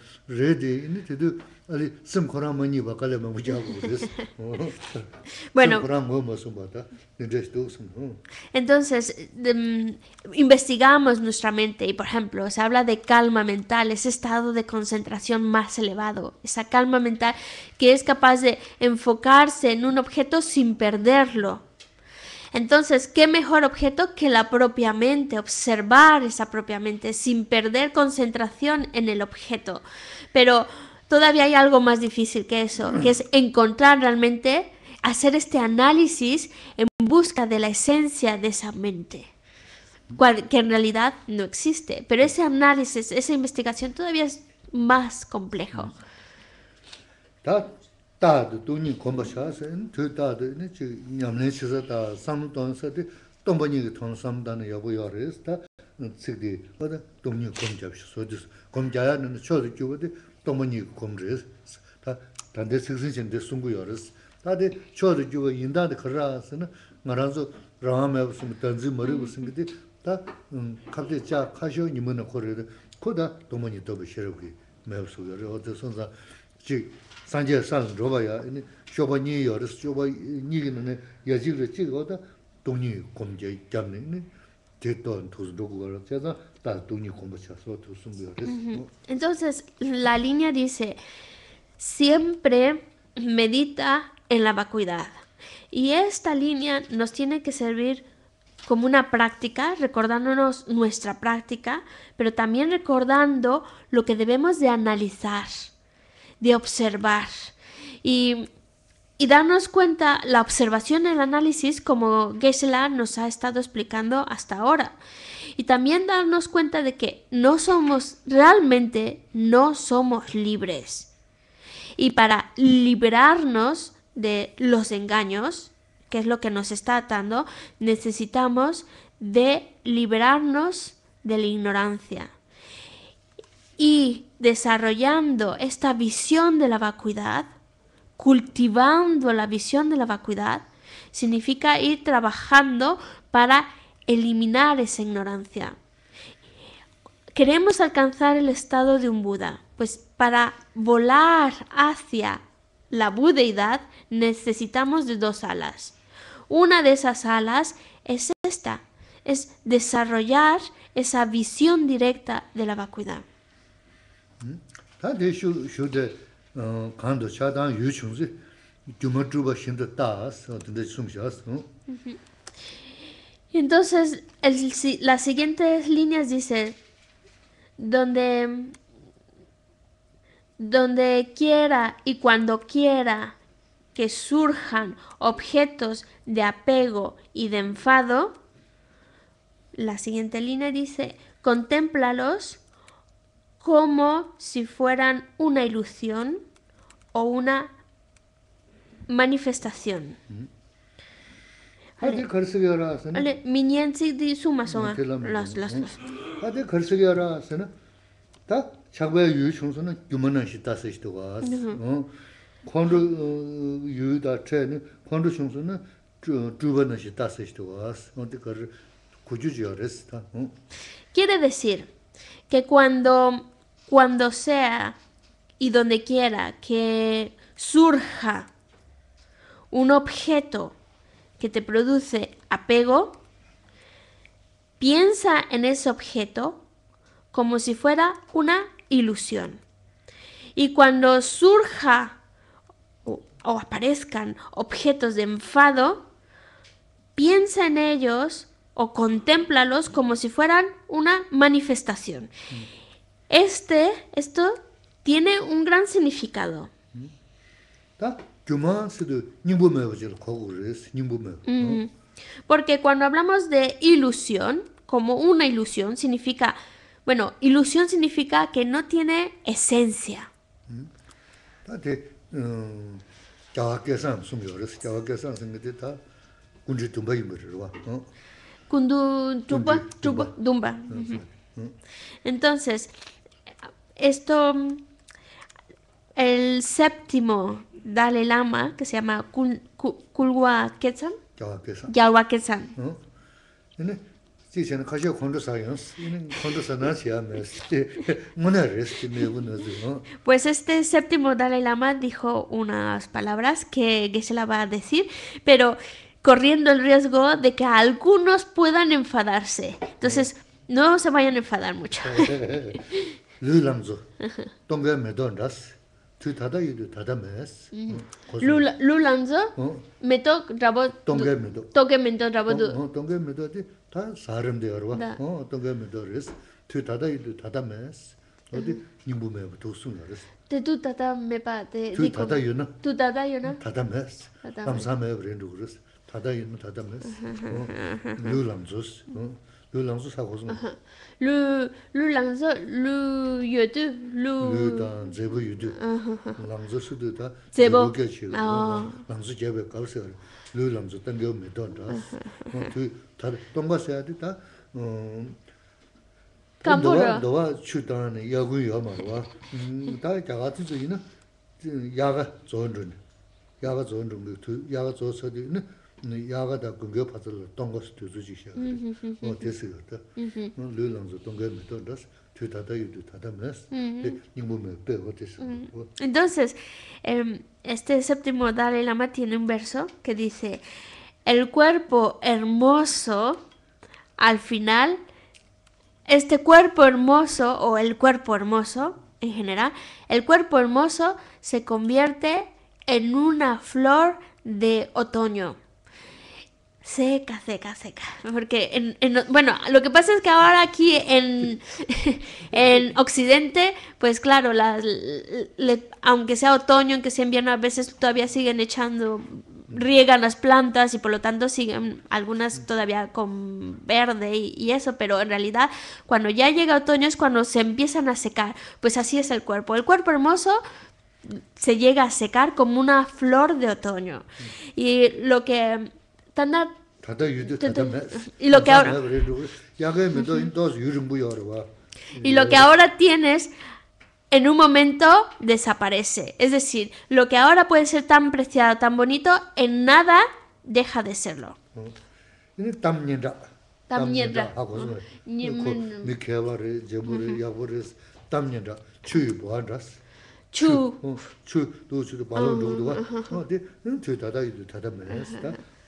oh. entonces mm, investigamos nuestra mente y por ejemplo se habla de calma mental ese estado de concentración más elevado esa calma mental que es capaz de enfocarse en un objeto sin perderlo entonces, ¿qué mejor objeto que la propia mente? Observar esa propia mente sin perder concentración en el objeto. Pero todavía hay algo más difícil que eso, mm. que es encontrar realmente, hacer este análisis en busca de la esencia de esa mente que en realidad no existe. Pero ese análisis, esa investigación todavía es más complejo. 다도 돈이 검버셔서 그 다도 이제 냠내 시서 다 삼도 돈번이 돈 삼다는 여보여를 다 측디 어디 돈이 검잡시 소주 검자야는 저도 주거든 돈번이 검르스 다 단대 생생인데 숨고여를 다데 저도 주고 인다데 그러라서는 말아서 라마에 무슨 단지 머리 무슨 다 갑자기 자 가셔 님은 거래도 코다 돈번이 더 싫어기 매우 소여를 어디선다 Entonces la línea dice siempre medita en la vacuidad. Y esta línea nos tiene que servir como una práctica, recordándonos nuestra práctica, pero también recordando lo que debemos de analizar de observar y, darnos cuenta la observación, el análisis, como Gesela nos ha estado explicando hasta ahora. Y también darnos cuenta de que no somos, realmente no somos libres. Y para liberarnos de los engaños, que es lo que nos está atando, necesitamos de liberarnos de la ignorancia. Y desarrollando esta visión de la vacuidad, cultivando la visión de la vacuidad, significa ir trabajando para eliminar esa ignorancia. Queremos alcanzar el estado de un Buda, pues para volar hacia la budeidad necesitamos de dos alas. Una de esas alas es esta, es desarrollar esa visión directa de la vacuidad. Entonces, las siguientes líneas dice, donde, donde quiera y cuando quiera que surjan objetos de apego y de enfado, la siguiente línea dice, contemplalos como si fueran una ilusión o una manifestación. Quiere decir, que cuando, cuando sea y donde quiera que surja un objeto que te produce apego, piensa en ese objeto como si fuera una ilusión. Y cuando surja o, o aparezcan objetos de enfado, piensa en ellos o contemplalos como si fueran una manifestación. Este, esto tiene un gran significado. Porque cuando hablamos de ilusión, como una ilusión, significa, bueno, ilusión significa que no tiene esencia. Kundu, chupa, chupa, dumba. Ah, mm. Entonces, esto, el séptimo Dalai Lama, que se llama Kulwa Ketsan, Yawa Ketsan. 지전 가셔 건도사요. 이는 건도사나시야 메스티. 모나레스티 메구나즈요. Pues este séptimo Dalai Lama dijo unas palabras que que se la va a decir, pero corriendo el riesgo de que algunos puedan enfadarse. Entonces, no se vayan a enfadar mucho. Lulanzo meto rabo tonge meto meto rabo du tonge meto ti ta sarim de arwa tonge meto res tu tada tada mes me te tu tada me pa te tu tada yuna tu tada yuna tada mes sa me 다다 있는 다다 무슨 루랑조스 루랑조 사고 좀 루, 루랑조, 루여드, 루... 루다, 제부 유드, 랑조 수드다, 제부 겨치고, 랑조 제부에 갈세가리, 루랑조 땡겨 메던 라스. 그, 다, 똥가세야 되다, 음... 너와, 너와 추다네, 야구 요마, 와. 다, 야가 뜨지, 야가 좋은 줄, 야가 좋은 줄, 야가 좋은 줄, Entonces, em, este séptimo Dalai Lama tiene un verso que dice, el cuerpo hermoso, al final, este cuerpo hermoso o el cuerpo hermoso en general, el cuerpo hermoso se convierte en una flor de otoño seca, seca, seca. Porque, bueno, lo que pasa es que ahora aquí en, en Occidente, pues claro, las, aunque sea otoño, aunque sea invierno, a veces todavía siguen echando, riegan las plantas y por lo tanto siguen algunas mm. todavía con verde y eso, pero en realidad cuando ya llega otoño es cuando se empiezan a secar. Pues así es el cuerpo. El cuerpo hermoso se llega a secar como una flor de otoño. Mm. Y lo que y lo que ahora y lo que ahora tienes en un momento desaparece es decir lo que ahora puede ser tan preciado tan bonito en nada deja de serlo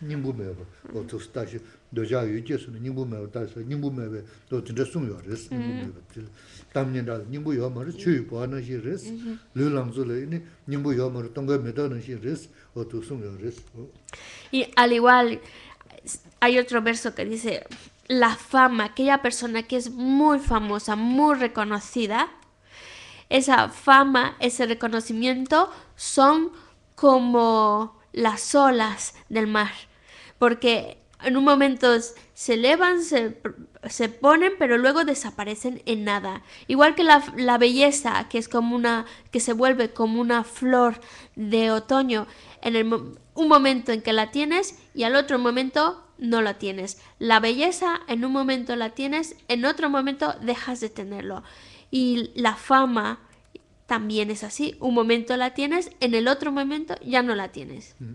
nimbu mewa, o tsu tashi doja yu je suni nimbu mewa tashi, nimbu mewa do tinda sungyo res, nimbu mewa Tamnyan da nimbu yo mara chuyu puwa na shi res, lu langzu le ini nimbu yo mara tonga meda na res, o tu sungyo res. Y al igual, hay otro verso que dice, la fama, aquella persona que es muy famosa, muy reconocida, esa fama, ese reconocimiento son como las olas del mar porque en un momento se elevan, se, ponen, pero luego desaparecen en nada. Igual que la, la, belleza, que es como una, que se vuelve como una flor de otoño, en el, un momento en que la tienes y al otro momento no la tienes. La belleza en un momento la tienes, en otro momento dejas de tenerlo. Y la fama también es así, un momento la tienes, en el otro momento ya no la tienes. Mm.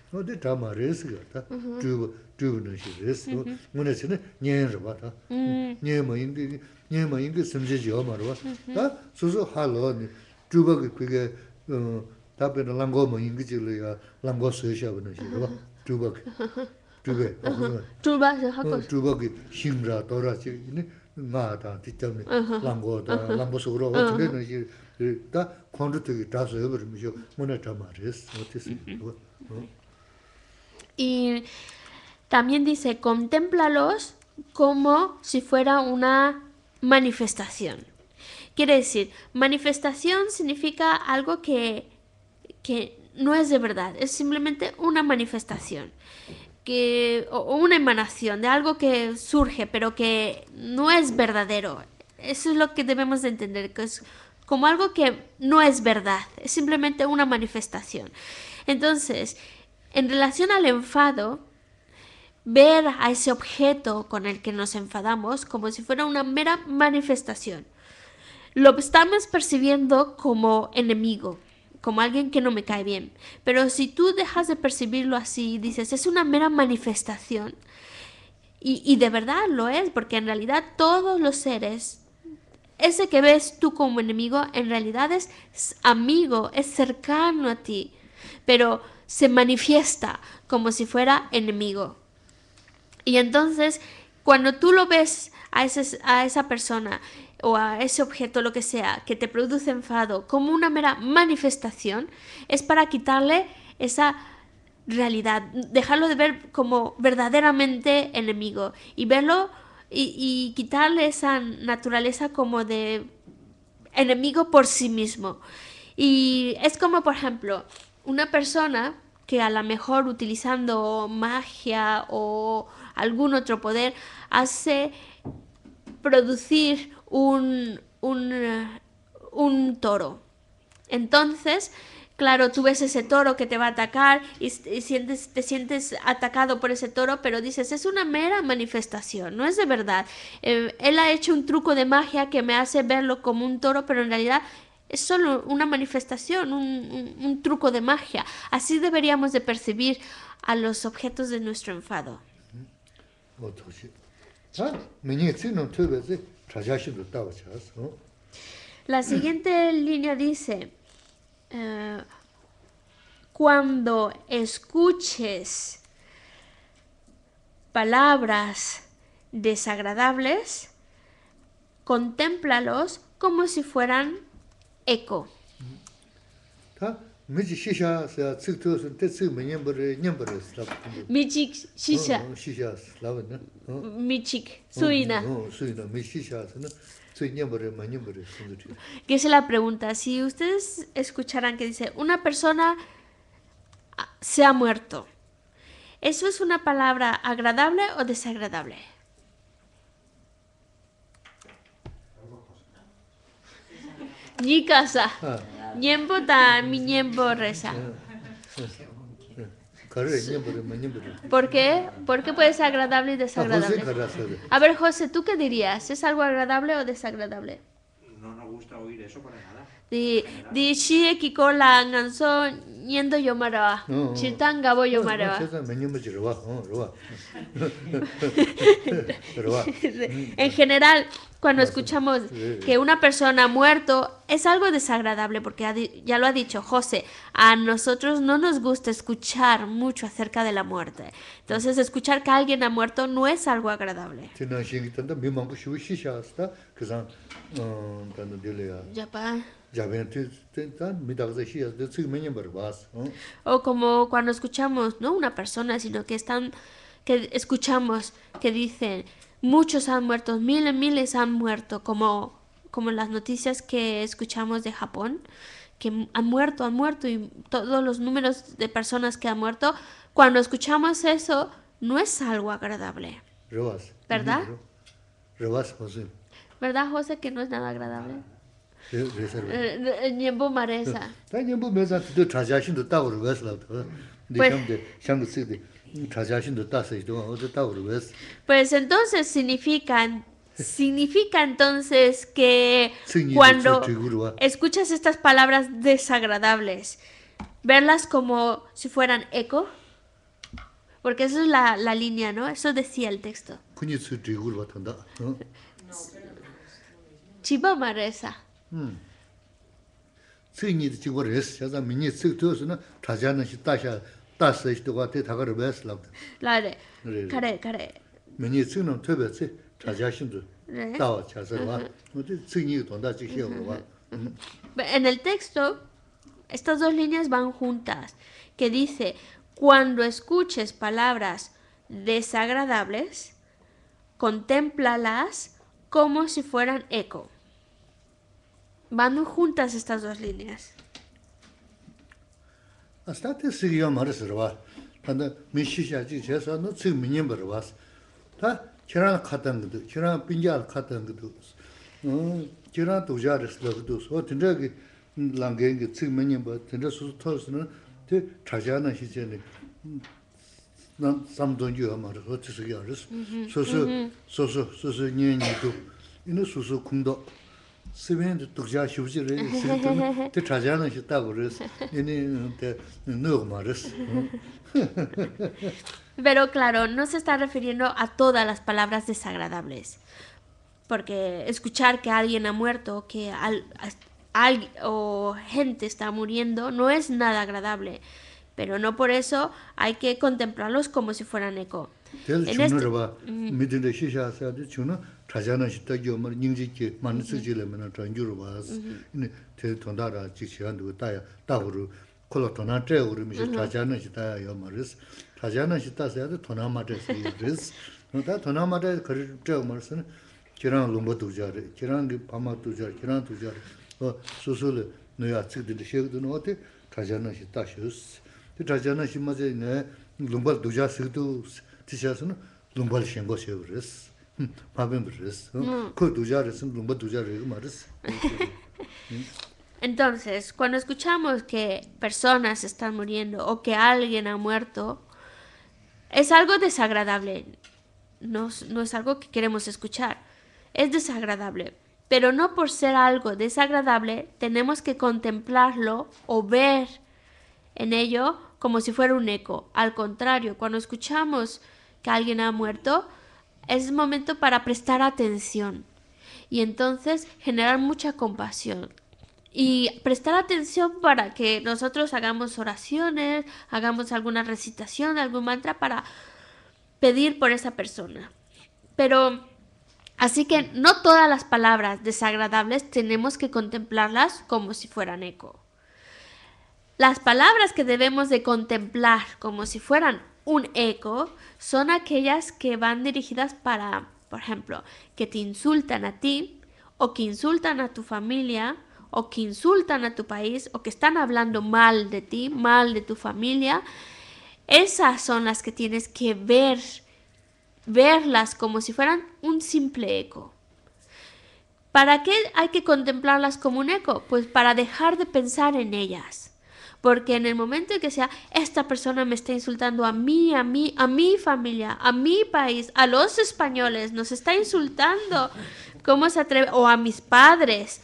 no de dhamma resi ga ta, mm-hmm. dhruva, dhruva nashi resi, muna si na nyen rwa ta, mm. nyen ma yin, nyen ma yin ka samshi jiwa ma rwa, mm-hmm. ta su su ha lo, dhruva ki pi ka, ta pi na langgo ma yin ka uh, chi la ya, langgo sasha dhruva ki, dhruva, dhruva, dhruva ki ta, ti uh-huh. ta uh-huh. uh-huh. muna dhamma Y también dice, contémplalos como si fuera una manifestación. Quiere decir, manifestación significa algo que, no es de verdad, es simplemente una manifestación que, o una emanación de algo que surge pero que no es verdadero. Eso es lo que debemos de entender, que es como algo que no es verdad, es simplemente una manifestación. Entonces, en relación al enfado, ver a ese objeto con el que nos enfadamos como si fuera una mera manifestación. Lo estamos percibiendo como enemigo, como alguien que no me cae bien. Pero si tú dejas de percibirlo así y dices, es una mera manifestación, y, y de verdad lo es, porque en realidad todos los seres ese que ves tú como enemigo en realidad es amigo, es cercano a ti. Pero se manifiesta como si fuera enemigo. Y entonces, cuando tú lo ves a, a esa persona o a ese objeto, lo que sea, que te produce enfado como una mera manifestación, es para quitarle esa realidad, dejarlo de ver como verdaderamente enemigo y verlo y, y, quitarle esa naturaleza como de enemigo por sí mismo. Y es como, por ejemplo, una persona que a lo mejor utilizando magia o algún otro poder hace producir un, un, un toro. Entonces, claro, tú ves ese toro que te va a atacar y, sientes, te sientes atacado por ese toro, pero dices, es una mera manifestación, no es de verdad. Eh, él ha hecho un truco de magia que me hace verlo como un toro, pero en realidad es solo una manifestación, un, truco de magia. Así deberíamos de percibir a los objetos de nuestro enfado. Ah, La siguiente línea dice, eh, cuando escuches palabras desagradables, contemplalos como si fueran eco. Que es la pregunta, si ustedes escucharan que dice, una persona ah, se ha muerto, ¿eso es una palabra agradable o desagradable? Ni casa. ni ah. ta mi reza. Ah. Ah. ¿Por qué? ¿Por qué puede ser agradable y desagradable? A ver, José, ¿tú qué dirías? ¿Es algo agradable o desagradable? No nos gusta oír eso para nada di di shi ki ko la yo mara wa chi yo mara en general cuando escuchamos que una persona ha muerto es algo desagradable porque ya lo ha dicho José a nosotros no nos gusta escuchar mucho acerca de la muerte entonces escuchar que alguien ha muerto no es algo agradable pues, ah, ya pa o como cuando escuchamos, no una persona, sino que están, que escuchamos que dicen, muchos han muerto, miles, miles han muerto, como, como las noticias que escuchamos de Japón, que han muerto, han muerto, y todos los números de personas que han muerto, cuando escuchamos eso, no es algo agradable. ¿Verdad? ¿Verdad, José? Que no es nada agradable maresa. Pues entonces significan significa entonces que cuando escuchas estas palabras desagradables, verlas como si fueran eco, porque esa es la, la línea, ¿no? Eso decía el texto. Chiba maresa tsik chigwa res, ya za minyi tsik tuyos na tajia na shi tasha, tasa ishi tukwa te tagar bes labda. La re, kare, kare. Minyi tsik nam tuybe tsik, tajia shindu, tawa chasa wa, tsik nyi tonda chik xeo wa. Uh-huh. Uh-huh. En el texto, estas dos líneas van juntas, que dice, cuando escuches palabras desagradables, contémplalas como si fueran eco. Van juntas estas dos líneas. Hasta te siguió marasirwa. Tanda mishi shaji chesa no tsig minim barwas. Ta chiran khatan gudu, chiran pinjal khatan gudu. Mm, chiran tuja risla gudu. O tinda gi langen gi tsig minim ba, tinda susu tors no? te chaja na shi chene. Mm, nam samdon ju amar, o tsig yaris. soso, susu, susu nyen Y no soso kumdo. Pero claro, no se está refiriendo a todas las palabras desagradables, porque escuchar que alguien ha muerto, que o gente está muriendo, no es nada agradable, pero no por eso hay que contemplarlos como si fueran eco. chajana shita kiyo mara nyingzi ki mani tsukchi la mina chanjuru waas ini te tonda ra chik shihanduwa taya tahuru kula tona chaya uru misha chajana shita ya yo maris chajana shita saya da tona mara sayo riz ta tona mara kari chaya maris na kiran lumba Mm. Entonces, cuando escuchamos que personas están muriendo o que alguien ha muerto, es algo desagradable. No, es algo que queremos escuchar. Es desagradable. Pero no por ser algo desagradable, tenemos que contemplarlo o ver en ello como si fuera un eco. Al contrario, cuando escuchamos que alguien ha muerto, es momento para prestar atención y entonces generar mucha compasión. Y prestar atención para que nosotros hagamos oraciones, hagamos alguna recitación, algún mantra para pedir por esa persona. Pero Así que no todas las palabras desagradables tenemos que contemplarlas como si fueran eco. Las palabras que debemos de contemplar como si fueran un eco son aquellas que van dirigidas para, por ejemplo, que te insultan a ti o que insultan a tu familia o que insultan a tu país o que están hablando mal de ti, mal de tu familia. Esas son las que tienes que ver, verlas como si fueran un simple eco. ¿Para qué hay que contemplarlas como un eco? Pues para dejar de pensar en ellas porque en el momento en que sea, esta persona me está insultando a mí, a mí, a mi familia, a mi país, a los españoles, nos está insultando. ¿Cómo se atreve? O a mis padres.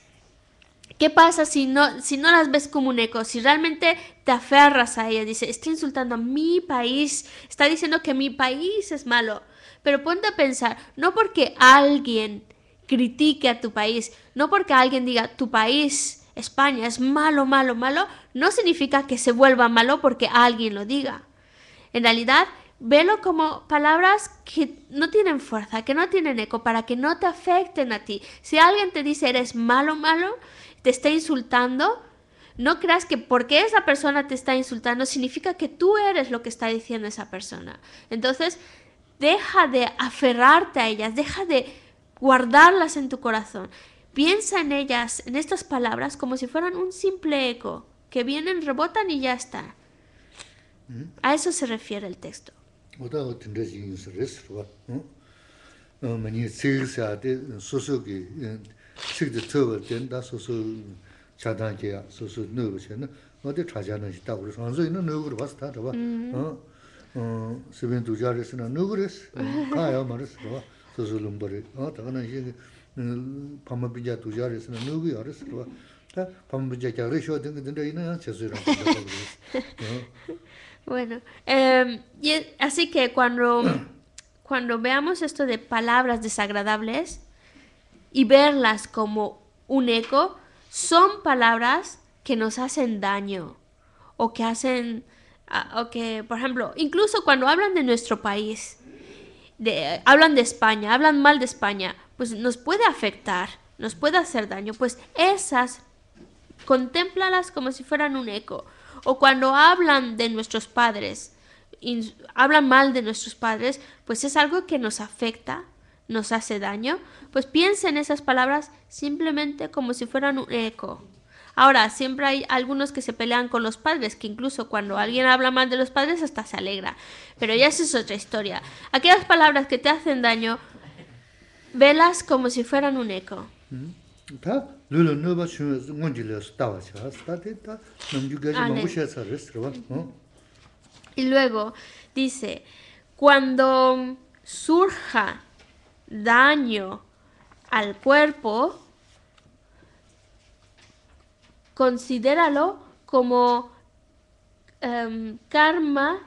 ¿Qué pasa si no, si no las ves como un eco? Si realmente te aferras a ella, dice, está insultando a mi país, está diciendo que mi país es malo. Pero ponte a pensar, no porque alguien critique a tu país, no porque alguien diga tu país España es malo, malo, malo, no significa que se vuelva malo porque alguien lo diga. En realidad, velo como palabras que no tienen fuerza, que no tienen eco, para que no te afecten a ti. Si alguien te dice eres malo, malo, te está insultando, no creas que porque esa persona te está insultando significa que tú eres lo que está diciendo esa persona. Entonces, deja de aferrarte a ellas, deja de guardarlas en tu corazón. Piensa en ellas, en estas palabras, como si fueran un simple eco, que vienen, rebotan y ya está. Mm. A eso se refiere el texto. Bueno, em, y, así que cuando, cuando veamos esto de palabras desagradables y verlas como un eco, son palabras que nos hacen daño o que hacen, ah, o que, por ejemplo, incluso cuando hablan de nuestro país, de, hablan de España, hablan mal de España, pues nos puede afectar, nos puede hacer daño, pues esas contémplalas como si fueran un eco. O cuando hablan de nuestros padres, y hablan mal de nuestros padres, pues es algo que nos afecta, nos hace daño, pues piensen en esas palabras simplemente como si fueran un eco. Ahora, siempre hay algunos que se pelean con los padres, que incluso cuando alguien habla mal de los padres hasta se alegra. Pero ya esa es otra historia. Aquellas palabras que te hacen daño, Velas como si fueran un eco. Mm-hmm. Ah, y luego dice, cuando surja daño al cuerpo, considéralo como em, karma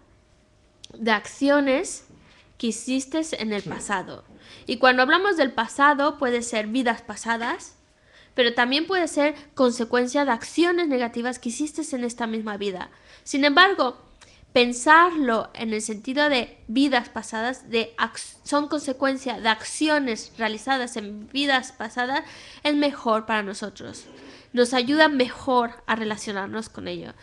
de acciones que hiciste en el pasado. Y cuando hablamos del pasado, puede ser vidas pasadas, pero también puede ser consecuencia de acciones negativas que hiciste en esta misma vida. Sin embargo, pensarlo en el sentido de vidas pasadas, de son consecuencia de acciones realizadas en vidas pasadas, es mejor para nosotros. Nos ayuda mejor a relacionarnos con ello.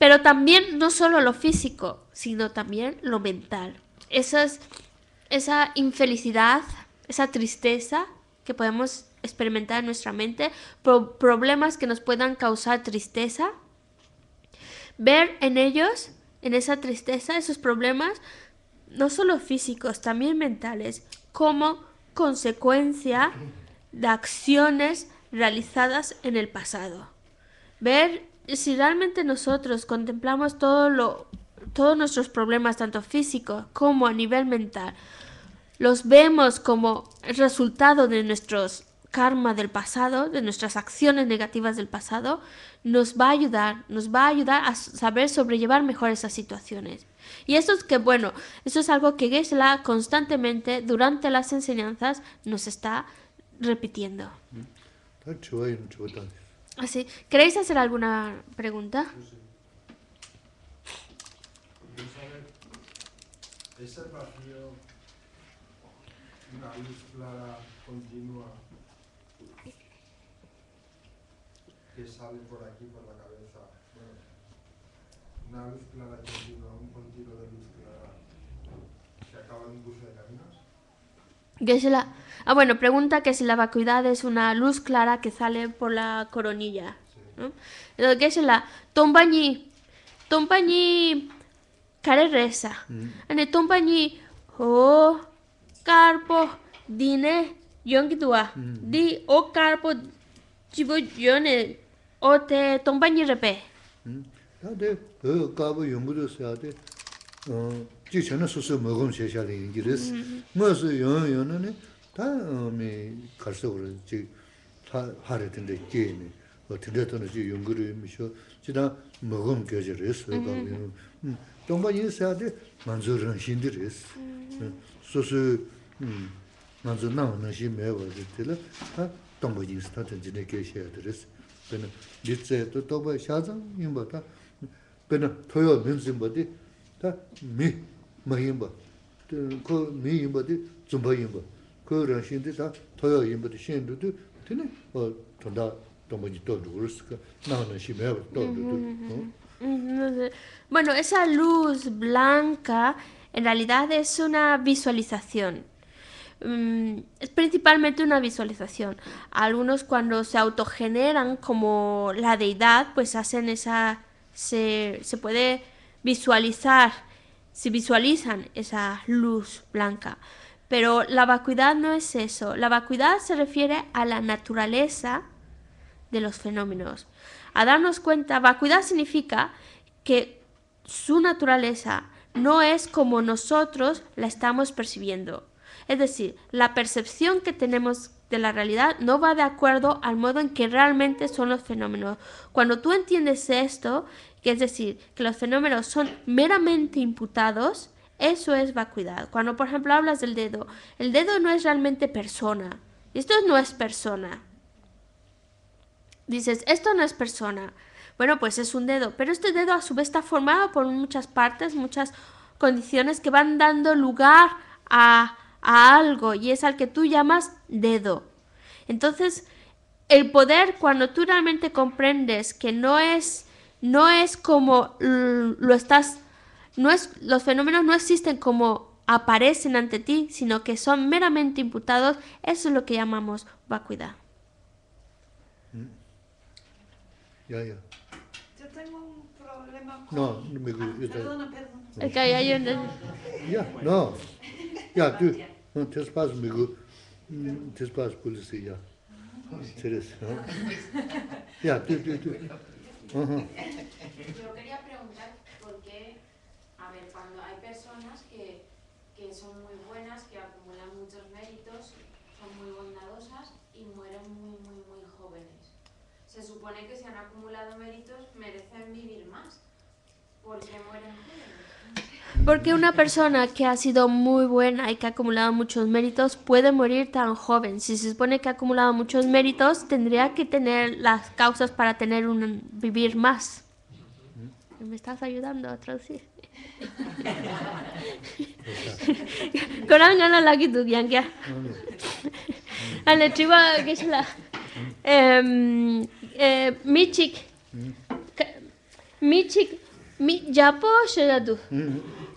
Pero también no solo lo físico, sino también lo mental. esa infelicidad, esa tristeza que podemos experimentar en nuestra mente, problemas que nos puedan causar tristeza, ver en ellos, en esa tristeza, esos problemas, no solo físicos, también mentales, como consecuencia de acciones realizadas en el pasado. Ver si realmente nosotros contemplamos todo lo, todos nuestros problemas, tanto físicos como a nivel mental, los vemos como el resultado de nuestros karma del pasado, de nuestras acciones negativas del pasado, nos va a ayudar, nos va a ayudar a saber sobrellevar mejor esas situaciones. Y eso es que, bueno, eso es algo que Geshe-la constantemente durante las enseñanzas nos está repitiendo. Mm. Así. Ah, ¿Queréis hacer alguna pregunta? ¿Es el vacío una luz clara continua que sale por aquí, por la cabeza? Bueno, una luz clara continua, un continuo de luz clara que acaba en un curso de caminos. la... Ah, bueno, pregunta que si la vacuidad es una luz clara que sale por la coronilla. ¿no? Entonces, ¿qué es la tompañi? Tompañi careresa. Mm. el tompañi o carpo dine tua. Mm. Di o carpo chivo yone o te tompañi repe. 다데 mm. o carpo 연구도 써야데 어 지천은 tā mī kārsa kura jī tā hāra tīndā jīni, 연구를 미셔 지나 먹음 jī yungurī 음. shio, jī tā mōgōṃ gyōchī rēs, wā kā mī tōngbā yī sā tī mānsū rāng shīndī rēs, sō sū mānsū nā wā nāng shī mē wā rī tī lā, tā tōngbā yī sā Bueno, esa luz blanca en realidad es una visualización. Mm, es principalmente una visualización. Algunos cuando se autogeneran como la deidad, pues hacen esa... se, se puede visualizar, se visualizan esa luz blanca. Pero la vacuidad no es eso. La vacuidad se refiere a la naturaleza de los fenómenos. A darnos cuenta, vacuidad significa que su naturaleza no es como nosotros la estamos percibiendo. Es decir, la percepción que tenemos de la realidad no va de acuerdo al modo en que realmente son los fenómenos. Cuando tú entiendes esto, que es decir, que los fenómenos son meramente imputados, eso es vacuidad. Cuando, por ejemplo, hablas del dedo, el dedo no es realmente persona. Esto no es persona. Dices, esto no es persona. Bueno, pues es un dedo, pero este dedo a su vez está formado por muchas partes, muchas condiciones que van dando lugar a, a algo y es al que tú llamas dedo. Entonces, el poder, cuando tú realmente comprendes que no es, no es como lo estás no es, los fenómenos no existen como aparecen ante ti, sino que son meramente imputados, eso es lo que llamamos vacuidad. Mm. Ya, ya. Yo tengo un problema con... No, no me... perdona, perdona. que hay Ya, no. Ya, tú. No, te espas amigo mm, Te espas policía, ya. Ah. Ya, tú, tú, tú. Ajá. supone que se han acumulado méritos merecen vivir más. ¿Por qué mueren Porque una persona que ha sido muy buena y que ha acumulado muchos méritos puede morir tan joven. Si se supone que ha acumulado muchos méritos, tendría que tener las causas para tener un vivir más. ¿Me estás ayudando a traducir? Corán gana la actitud, yang 미칙 미칙 미 야포 셔다두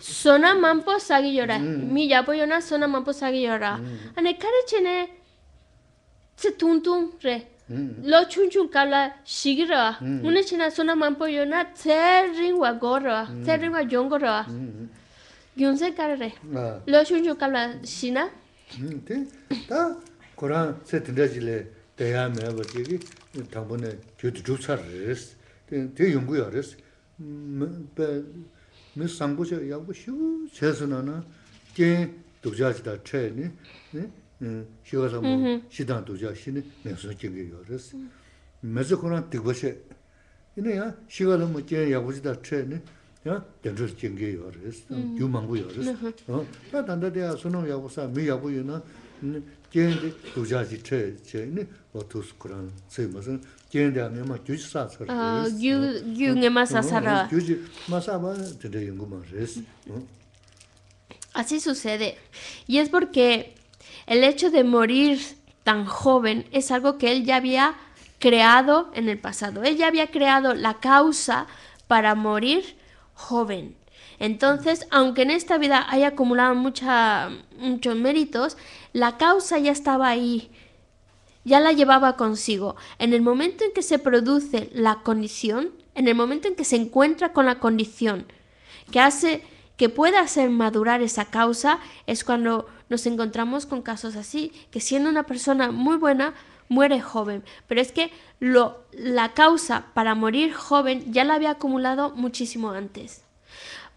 소나 맘포 사기 요라 미 야포 요나 소나 맘포 사기 요라 아니 카레체네 츠퉁퉁 레 lo chung chung ka la shigi rawa muna china suna mampo yo na tse ringwa go rawa tse ringwa yongo rawa gyunze kare re lo chung chung ka la shi na 당번에 뒤도 조사를 되게 연구해야 됐어. 음, 그 상고서 연구 쉬 세서나나 게 독자지다 체네. 네. 쉬어서 뭐 시단 독자 신이 내서 진행이 되었어. 매저 그런 뜻이 이네야 시가는 뭐지 야부지다 체네. 야, 전주 경계 요리스. 유망부 요리스. 어? 나 소노 선호 요구사 미야부이나. 음, 도자지 체 체네. Así sucede. Y es porque el hecho de morir tan joven es algo que él ya había creado en el pasado. Él ya había creado la causa para morir joven. Entonces, aunque en esta vida haya acumulado mucha, muchos méritos, la causa ya estaba ahí ya la llevaba consigo. En el momento en que se produce la condición, en el momento en que se encuentra con la condición que hace que pueda hacer madurar esa causa, es cuando nos encontramos con casos así, que siendo una persona muy buena, muere joven. Pero es que lo, la causa para morir joven ya la había acumulado muchísimo antes.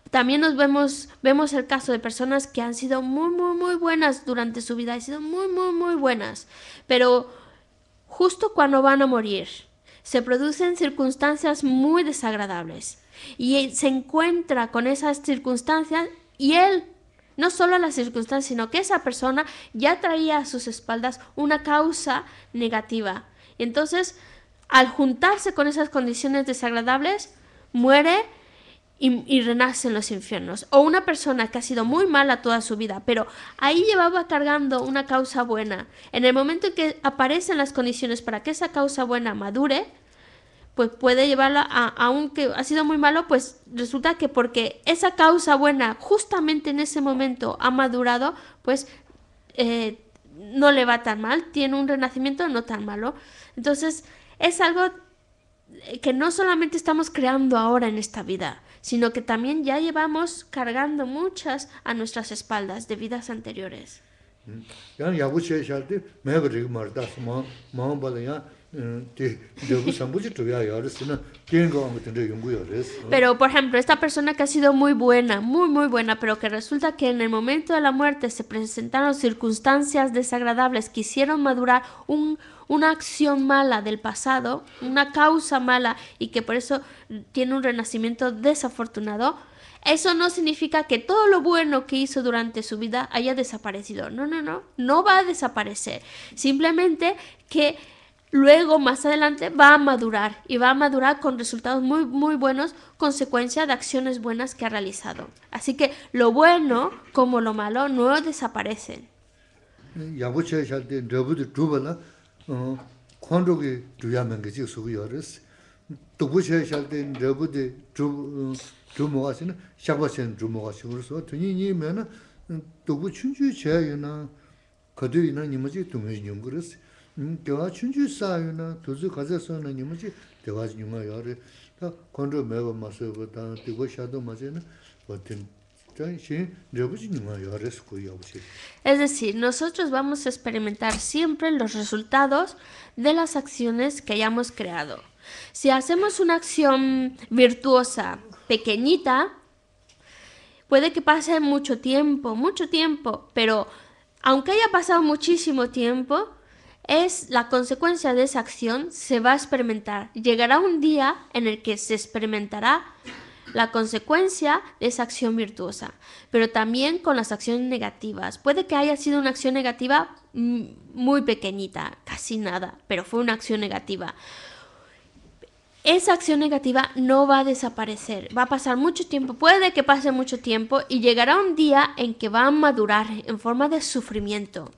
También nos vemos, vemos el caso de personas que han sido muy, muy, muy buenas durante su vida, han sido muy, muy, muy buenas, pero justo cuando van a morir. Se producen circunstancias muy desagradables y se encuentra con esas circunstancias y él, no solo las circunstancias, sino que esa persona ya traía a sus espaldas una causa negativa. Entonces, al juntarse con esas condiciones desagradables, muere y, renace en los infiernos. O una persona que ha sido muy mala toda su vida, pero ahí llevaba cargando una causa buena. En el momento en que aparecen las condiciones para que esa causa buena madure, pues puede llevarla a, que ha sido muy malo, pues resulta que porque esa causa buena justamente en ese momento ha madurado, pues eh, no le va tan mal, tiene un renacimiento no tan malo. Entonces es algo que no solamente estamos creando ahora en esta vida, sino que también ya llevamos cargando muchas a nuestras espaldas de vidas anteriores. Pero, por ejemplo, esta persona que ha sido muy buena, muy, muy buena, pero que resulta que en el momento de la muerte se presentaron circunstancias desagradables que hicieron madurar un, una acción mala del pasado, una causa mala y que por eso tiene un renacimiento desafortunado, eso no significa que todo lo bueno que hizo durante su vida haya desaparecido. No, no, no, no va a desaparecer. Simplemente que luego más adelante va a madurar y va a madurar con resultados muy muy buenos, consecuencia de acciones buenas que ha realizado. Así que lo bueno como lo malo no desaparecen. 콘도기 두야면 게지 수고여스 두부셔셔데 르부데 두 두모가시는 샤바신 두모가시 그래서 드니니면은 두부 춘주 제야이나 거들이나 니무지 두메지 용그르스 겨와 춘주 사유나 두즈 가져서는 니무지 대화 중요하여 다 콘도 매번 마셔보다 두부셔도 마제는 버튼 Pues, es decir, nosotros vamos a experimentar siempre los resultados de las acciones que hayamos creado. Si hacemos una acción virtuosa pequeñita, puede que pase mucho tiempo, mucho tiempo, pero aunque haya pasado muchísimo tiempo, es la consecuencia de esa acción se va a experimentar. Llegará un día en el que se experimentará la consecuencia de esa acción virtuosa, pero también con las acciones negativas. Puede que haya sido una acción negativa mm, muy pequeñita, casi nada, pero fue una acción negativa. Esa acción negativa no va a desaparecer, va a pasar mucho tiempo, puede que pase mucho tiempo y llegará un día en que va a madurar en forma de sufrimiento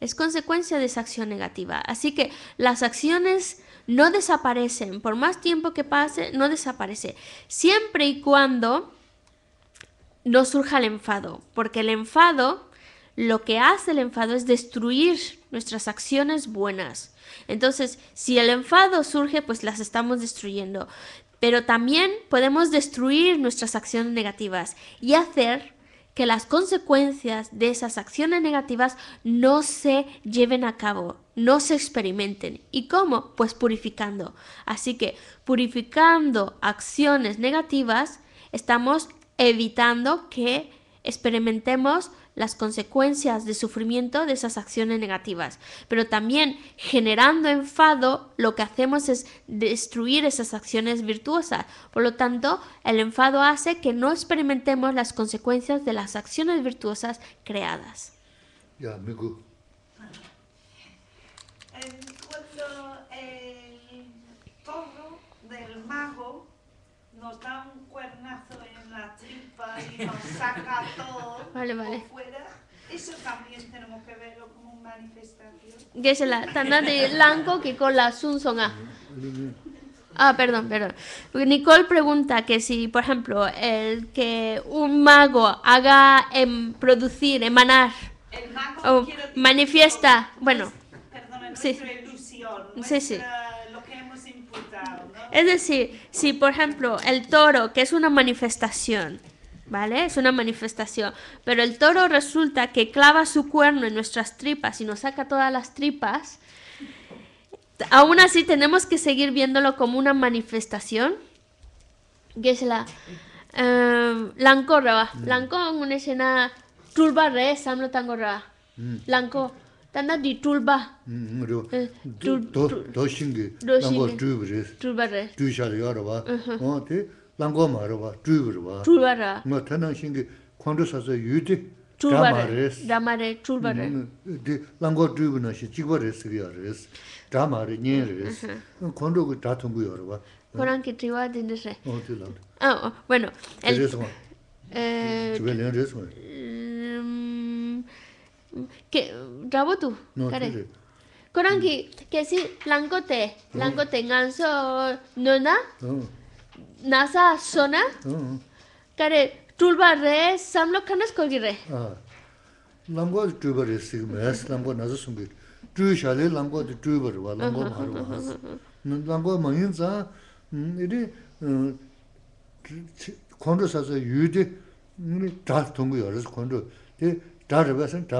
es consecuencia de esa acción negativa. Así que las acciones no desaparecen, por más tiempo que pase, no desaparece, siempre y cuando no surja el enfado, porque el enfado, lo que hace el enfado es destruir nuestras acciones buenas. Entonces, si el enfado surge, pues las estamos destruyendo. Pero también podemos destruir nuestras acciones negativas y hacer que las consecuencias de esas acciones negativas no se lleven a cabo, no se experimenten. ¿Y cómo? Pues purificando. Así que purificando acciones negativas, estamos evitando que experimentemos las consecuencias de sufrimiento de esas acciones negativas. Pero también generando enfado, lo que hacemos es destruir esas acciones virtuosas. Por lo tanto, el enfado hace que no experimentemos las consecuencias de las acciones virtuosas creadas. Ya, amigo. Cuando el toro del mago nos da un cuernazo la tripa y nos saca todo vale, vale. fuera. Eso también tenemos que verlo como manifestación. Que es la tanda de blanco que con la sunsonga. Ah, perdón, perdón. Nicole pregunta que si, por ejemplo, el que un mago haga em, producir, emanar, manifiesta, bueno, perdón, sí. ilusión, nuestra... sí, sí es decir, si por ejemplo el toro, que es una manifestación, ¿vale? Es una manifestación, pero el toro resulta que clava su cuerno en nuestras tripas y nos saca todas las tripas, aún así tenemos que seguir viéndolo como una manifestación. Que em, mm. es la... Eh, lanko raba. una... Turba re, samlo tanda di tulba ngro do do shingi nango tubre tubare tushar yaro ba o te lango ma ro ba tubre ba tubara ma tanda shingi kondo sase yudi tubare damare tubare de lango tubre na shi chigore sri yaro bueno el eh ¿Qué? ¿Rabo tú? No, ¿Kare? no, no. Korangi, kesi langote, langote nganso nona, nasa sona, kare tulba re samlo kanas kogi re. Langwa tulba re sik mes, langwa nasa sungi. Tui shale langwa di tulba wa, langwa maru wa has. Langwa mayin za, iri kondro tongu dice que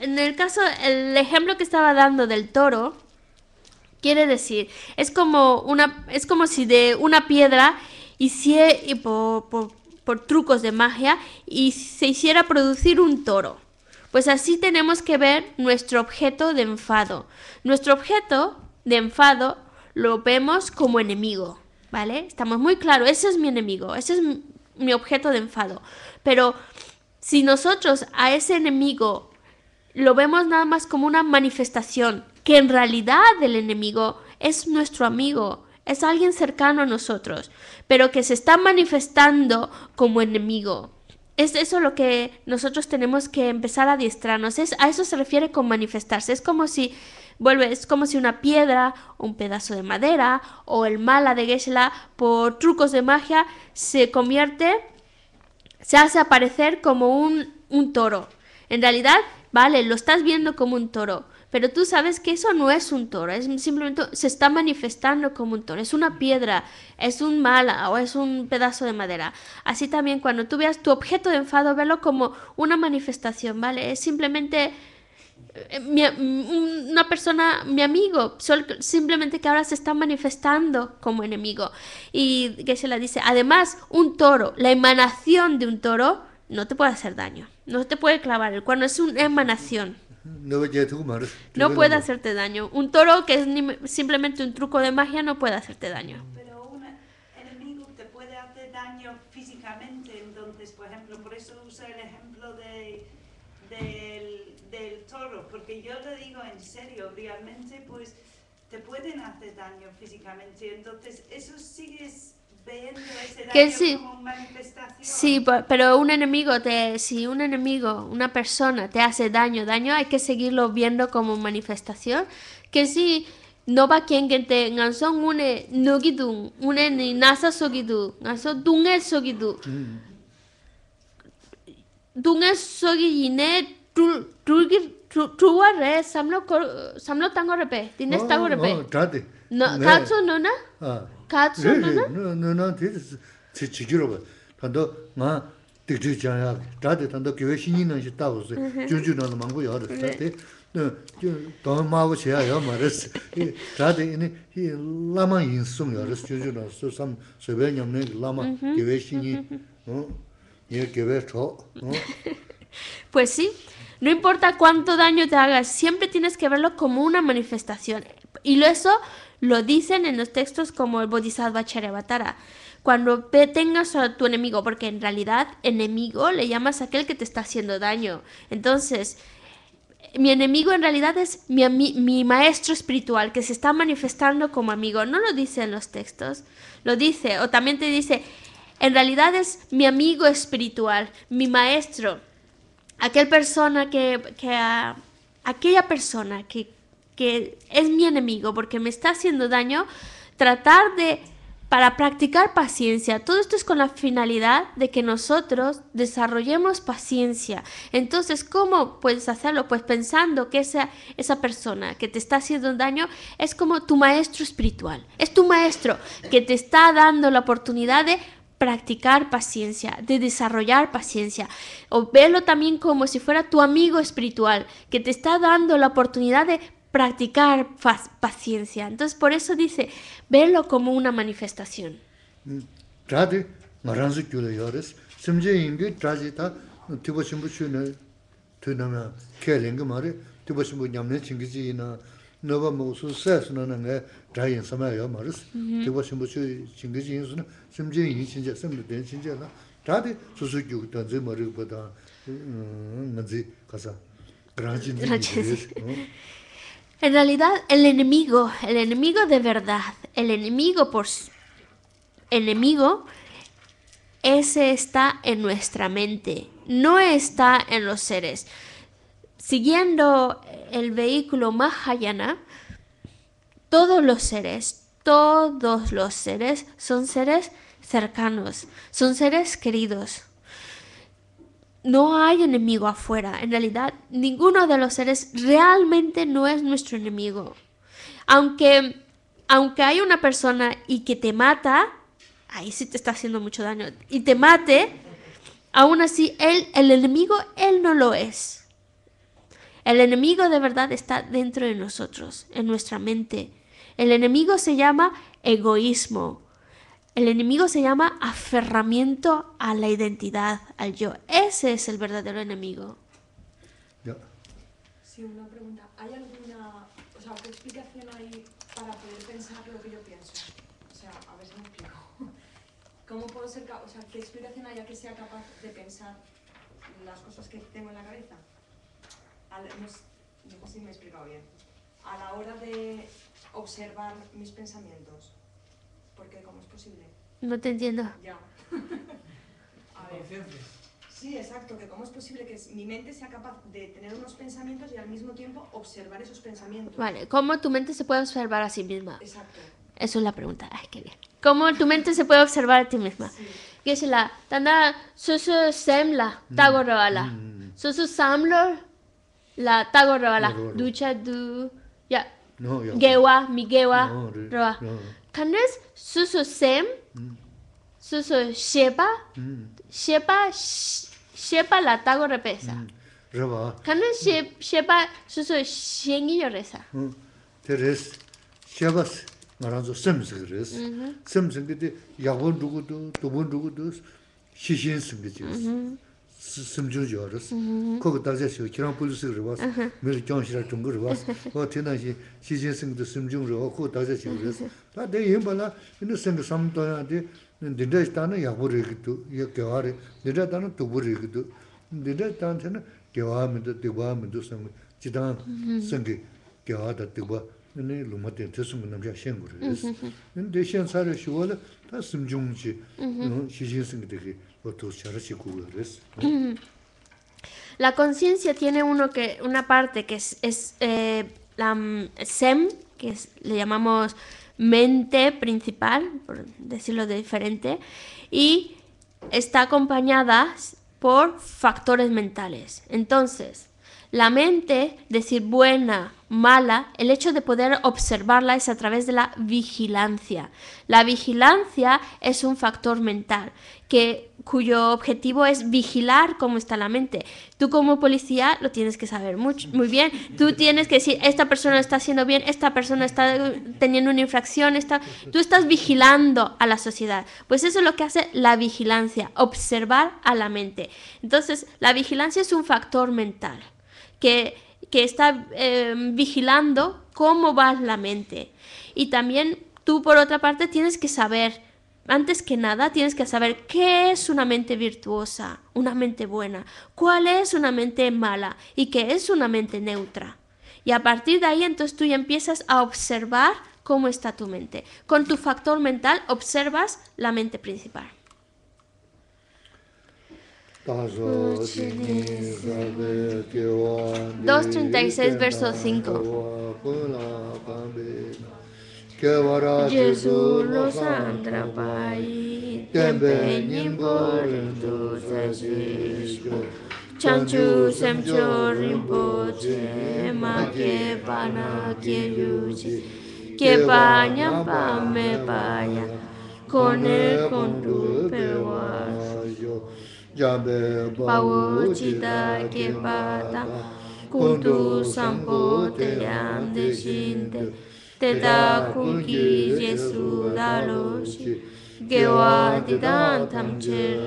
en el caso, el ejemplo que estaba dando del toro, Quiere decir, es como una, es como si de una piedra hiciera, y por, por, trucos de magia y se hiciera producir un toro. Pues así tenemos que ver nuestro objeto de enfado. Nuestro objeto de enfado lo vemos como enemigo, ¿vale? Estamos muy claros, ese es mi enemigo, ese es mi objeto de enfado. Pero si nosotros a ese enemigo lo vemos nada más como una manifestación que en realidad el enemigo es nuestro amigo, es alguien cercano a nosotros, pero que se está manifestando como enemigo. Es eso lo que nosotros tenemos que empezar a adiestrarnos. Es, a eso se refiere con manifestarse. Es como si, como si una piedra, o un pedazo de madera o el mala de Geshla por trucos de magia se convierte, se hace aparecer como un, un toro. En realidad, vale, lo estás viendo como un toro, pero tú sabes que eso no es un toro, es simplemente se está manifestando como un toro, es una piedra, es un mala o es un pedazo de madera. Así también cuando tú veas tu objeto de enfado, velo como una manifestación, ¿vale? Es simplemente eh, mm, una persona, mi amigo, simplemente que ahora se está manifestando como enemigo. Y que se la dice, además, un toro, la emanación de un toro, no te puede hacer daño, no te puede clavar el cuerno, es una emanación. No puede hacerte daño. Un toro que es simplemente un truco de magia no puede hacerte daño. Pero un enemigo te puede hacer daño físicamente, entonces, por ejemplo, por eso uso el ejemplo del, toro, porque yo te digo en serio, realmente, pues te pueden hacer daño físicamente, entonces eso es que sí, sí, pero un enemigo, te, si un enemigo, una persona te hace daño, daño, hay que seguirlo viendo como manifestación. Que si no va quien que te ganso une no gidu, une ni nasa sogidu, ganson dunge sogidu. Mm. Dunge sogiyine tu truwa re samlo samlo tango repe, tienes tango repe. No, trate. No, katsu no ah. Pues sí, no importa cuánto daño te hagas, siempre tienes que verlo como una manifestación. Y eso lo dicen en los textos como el Bodhisattva Charyavatara. Cuando tengas a tu enemigo, porque en realidad enemigo le llamas a aquel que te está haciendo daño. Entonces, mi enemigo en realidad es mi, mi, maestro espiritual que se está manifestando como amigo. No lo dice en los textos, lo dice, o también te dice, en realidad es mi amigo espiritual, mi maestro, aquel persona que, aquella persona que que es mi enemigo porque me está haciendo daño, tratar de, para practicar paciencia, todo esto es con la finalidad de que nosotros desarrollemos paciencia. Entonces, ¿cómo puedes hacerlo? Pues pensando que esa, esa persona que te está haciendo daño es como tu maestro espiritual, es tu maestro que te está dando la oportunidad de practicar paciencia, de desarrollar paciencia. O verlo también como si fuera tu amigo espiritual, que te está dando la oportunidad de practicar paciencia. Entonces, por eso dice, verlo como una manifestación. Mm, en realidad, el enemigo, el enemigo de verdad, el enemigo por enemigo, ese está en nuestra mente, no está en los seres. Siguiendo el vehículo Mahayana, todos los seres, todos los seres son seres cercanos, son seres queridos, no hay enemigo afuera. En realidad, ninguno de los seres realmente no es nuestro enemigo. Aunque, aunque hay una persona y que te mata, ahí sí te está haciendo mucho daño, y te mate, aún así, él, el enemigo, él no lo es. El enemigo de verdad está dentro de nosotros, en nuestra mente. El enemigo se llama egoísmo, el enemigo se llama aferramiento a la identidad, al yo. Ese es el verdadero enemigo. Yo. Sí, una pregunta. ¿Hay alguna, o sea, qué explicación hay para poder pensar lo que yo pienso? O sea, a ver si me explico. ¿Cómo puedo ser, o sea, qué explicación hay a que sea capaz de pensar las cosas que tengo en la cabeza? no, no sé si me he explicado bien. A la hora de observar mis pensamientos qué? ¿cómo es posible? No te entiendo. Ya. a ver. Sí, exacto, que cómo es posible que mi mente sea capaz de tener unos pensamientos y al mismo tiempo observar esos pensamientos. Vale, ¿cómo tu mente se puede observar a sí misma? Exacto. Eso es la pregunta. Ay, qué bien. ¿Cómo tu mente se puede observar a ti misma? Sí. es la tanda susu semla, mm, ¿Tago mm, mm. Susu samlo, la robala? Ducha du, ya. Gewa, mi gewa, kandres susu sem, mm. susu sheba, mm. sheba, sh, sheba la tago repesa. Mm. Reba. Kandres she, sheba susu shengi yo resa. Mm. Teres, sheba maranzo sem zingi mm-hmm. Sem zingi de yagon dugu du, dubon du, shishin zingi res. Mm mm-hmm. 심줄 줘르스 거기 다제시 기랑 풀스 그러고 미르 경실아 중거로 와서 그 대단시 시제승도 심중으로 그 다제시 그래서 다 되게 힘발라 근데 생각 삼도야지 근데 일단은 약불이기도 이게 개화리 근데 일단은 두불이기도 근데 일단은 개화하면도 대화하면도 생 지단 생기 개화다 대화 근데 로마테 테스문 남자 생구를 근데 대신 살을 다 심중지 시제승 되게 La conciencia tiene uno que, una parte que es, eh, la mm, SEM, que le llamamos mente principal, por decirlo de diferente, y está acompañada por factores mentales. Entonces, la mente, decir buena, mala, el hecho de poder observarla es a través de la vigilancia. La vigilancia es un factor mental que cuyo objetivo es vigilar cómo está la mente. Tú como policía lo tienes que saber muy bien. Tú tienes que decir, esta persona está haciendo bien, esta persona está teniendo una infracción, está... tú estás vigilando a la sociedad. Pues eso es lo que hace la vigilancia, observar a la mente. Entonces, la vigilancia es un factor mental que, está em, vigilando cómo va la mente. Y también tú, por otra parte, tienes que saber antes que nada, tienes que saber qué es una mente virtuosa, una mente buena, cuál es una mente mala y qué es una mente neutra. Y a partir de ahí, entonces tú ya empiezas a observar cómo está tu mente. Con tu factor mental observas la mente principal. ...236 verso 5 Che Gesù lo santra pai, tempe nimbore tu sasisco. Chanchu semcho rinpoche, ma che pana che yuji, che pagna pamme pagna, con e con tu per vaso. Jambe pavo chita che pata, con tu sampo te yande shinte, teta kuki jesu dalo shi gewa didan tamche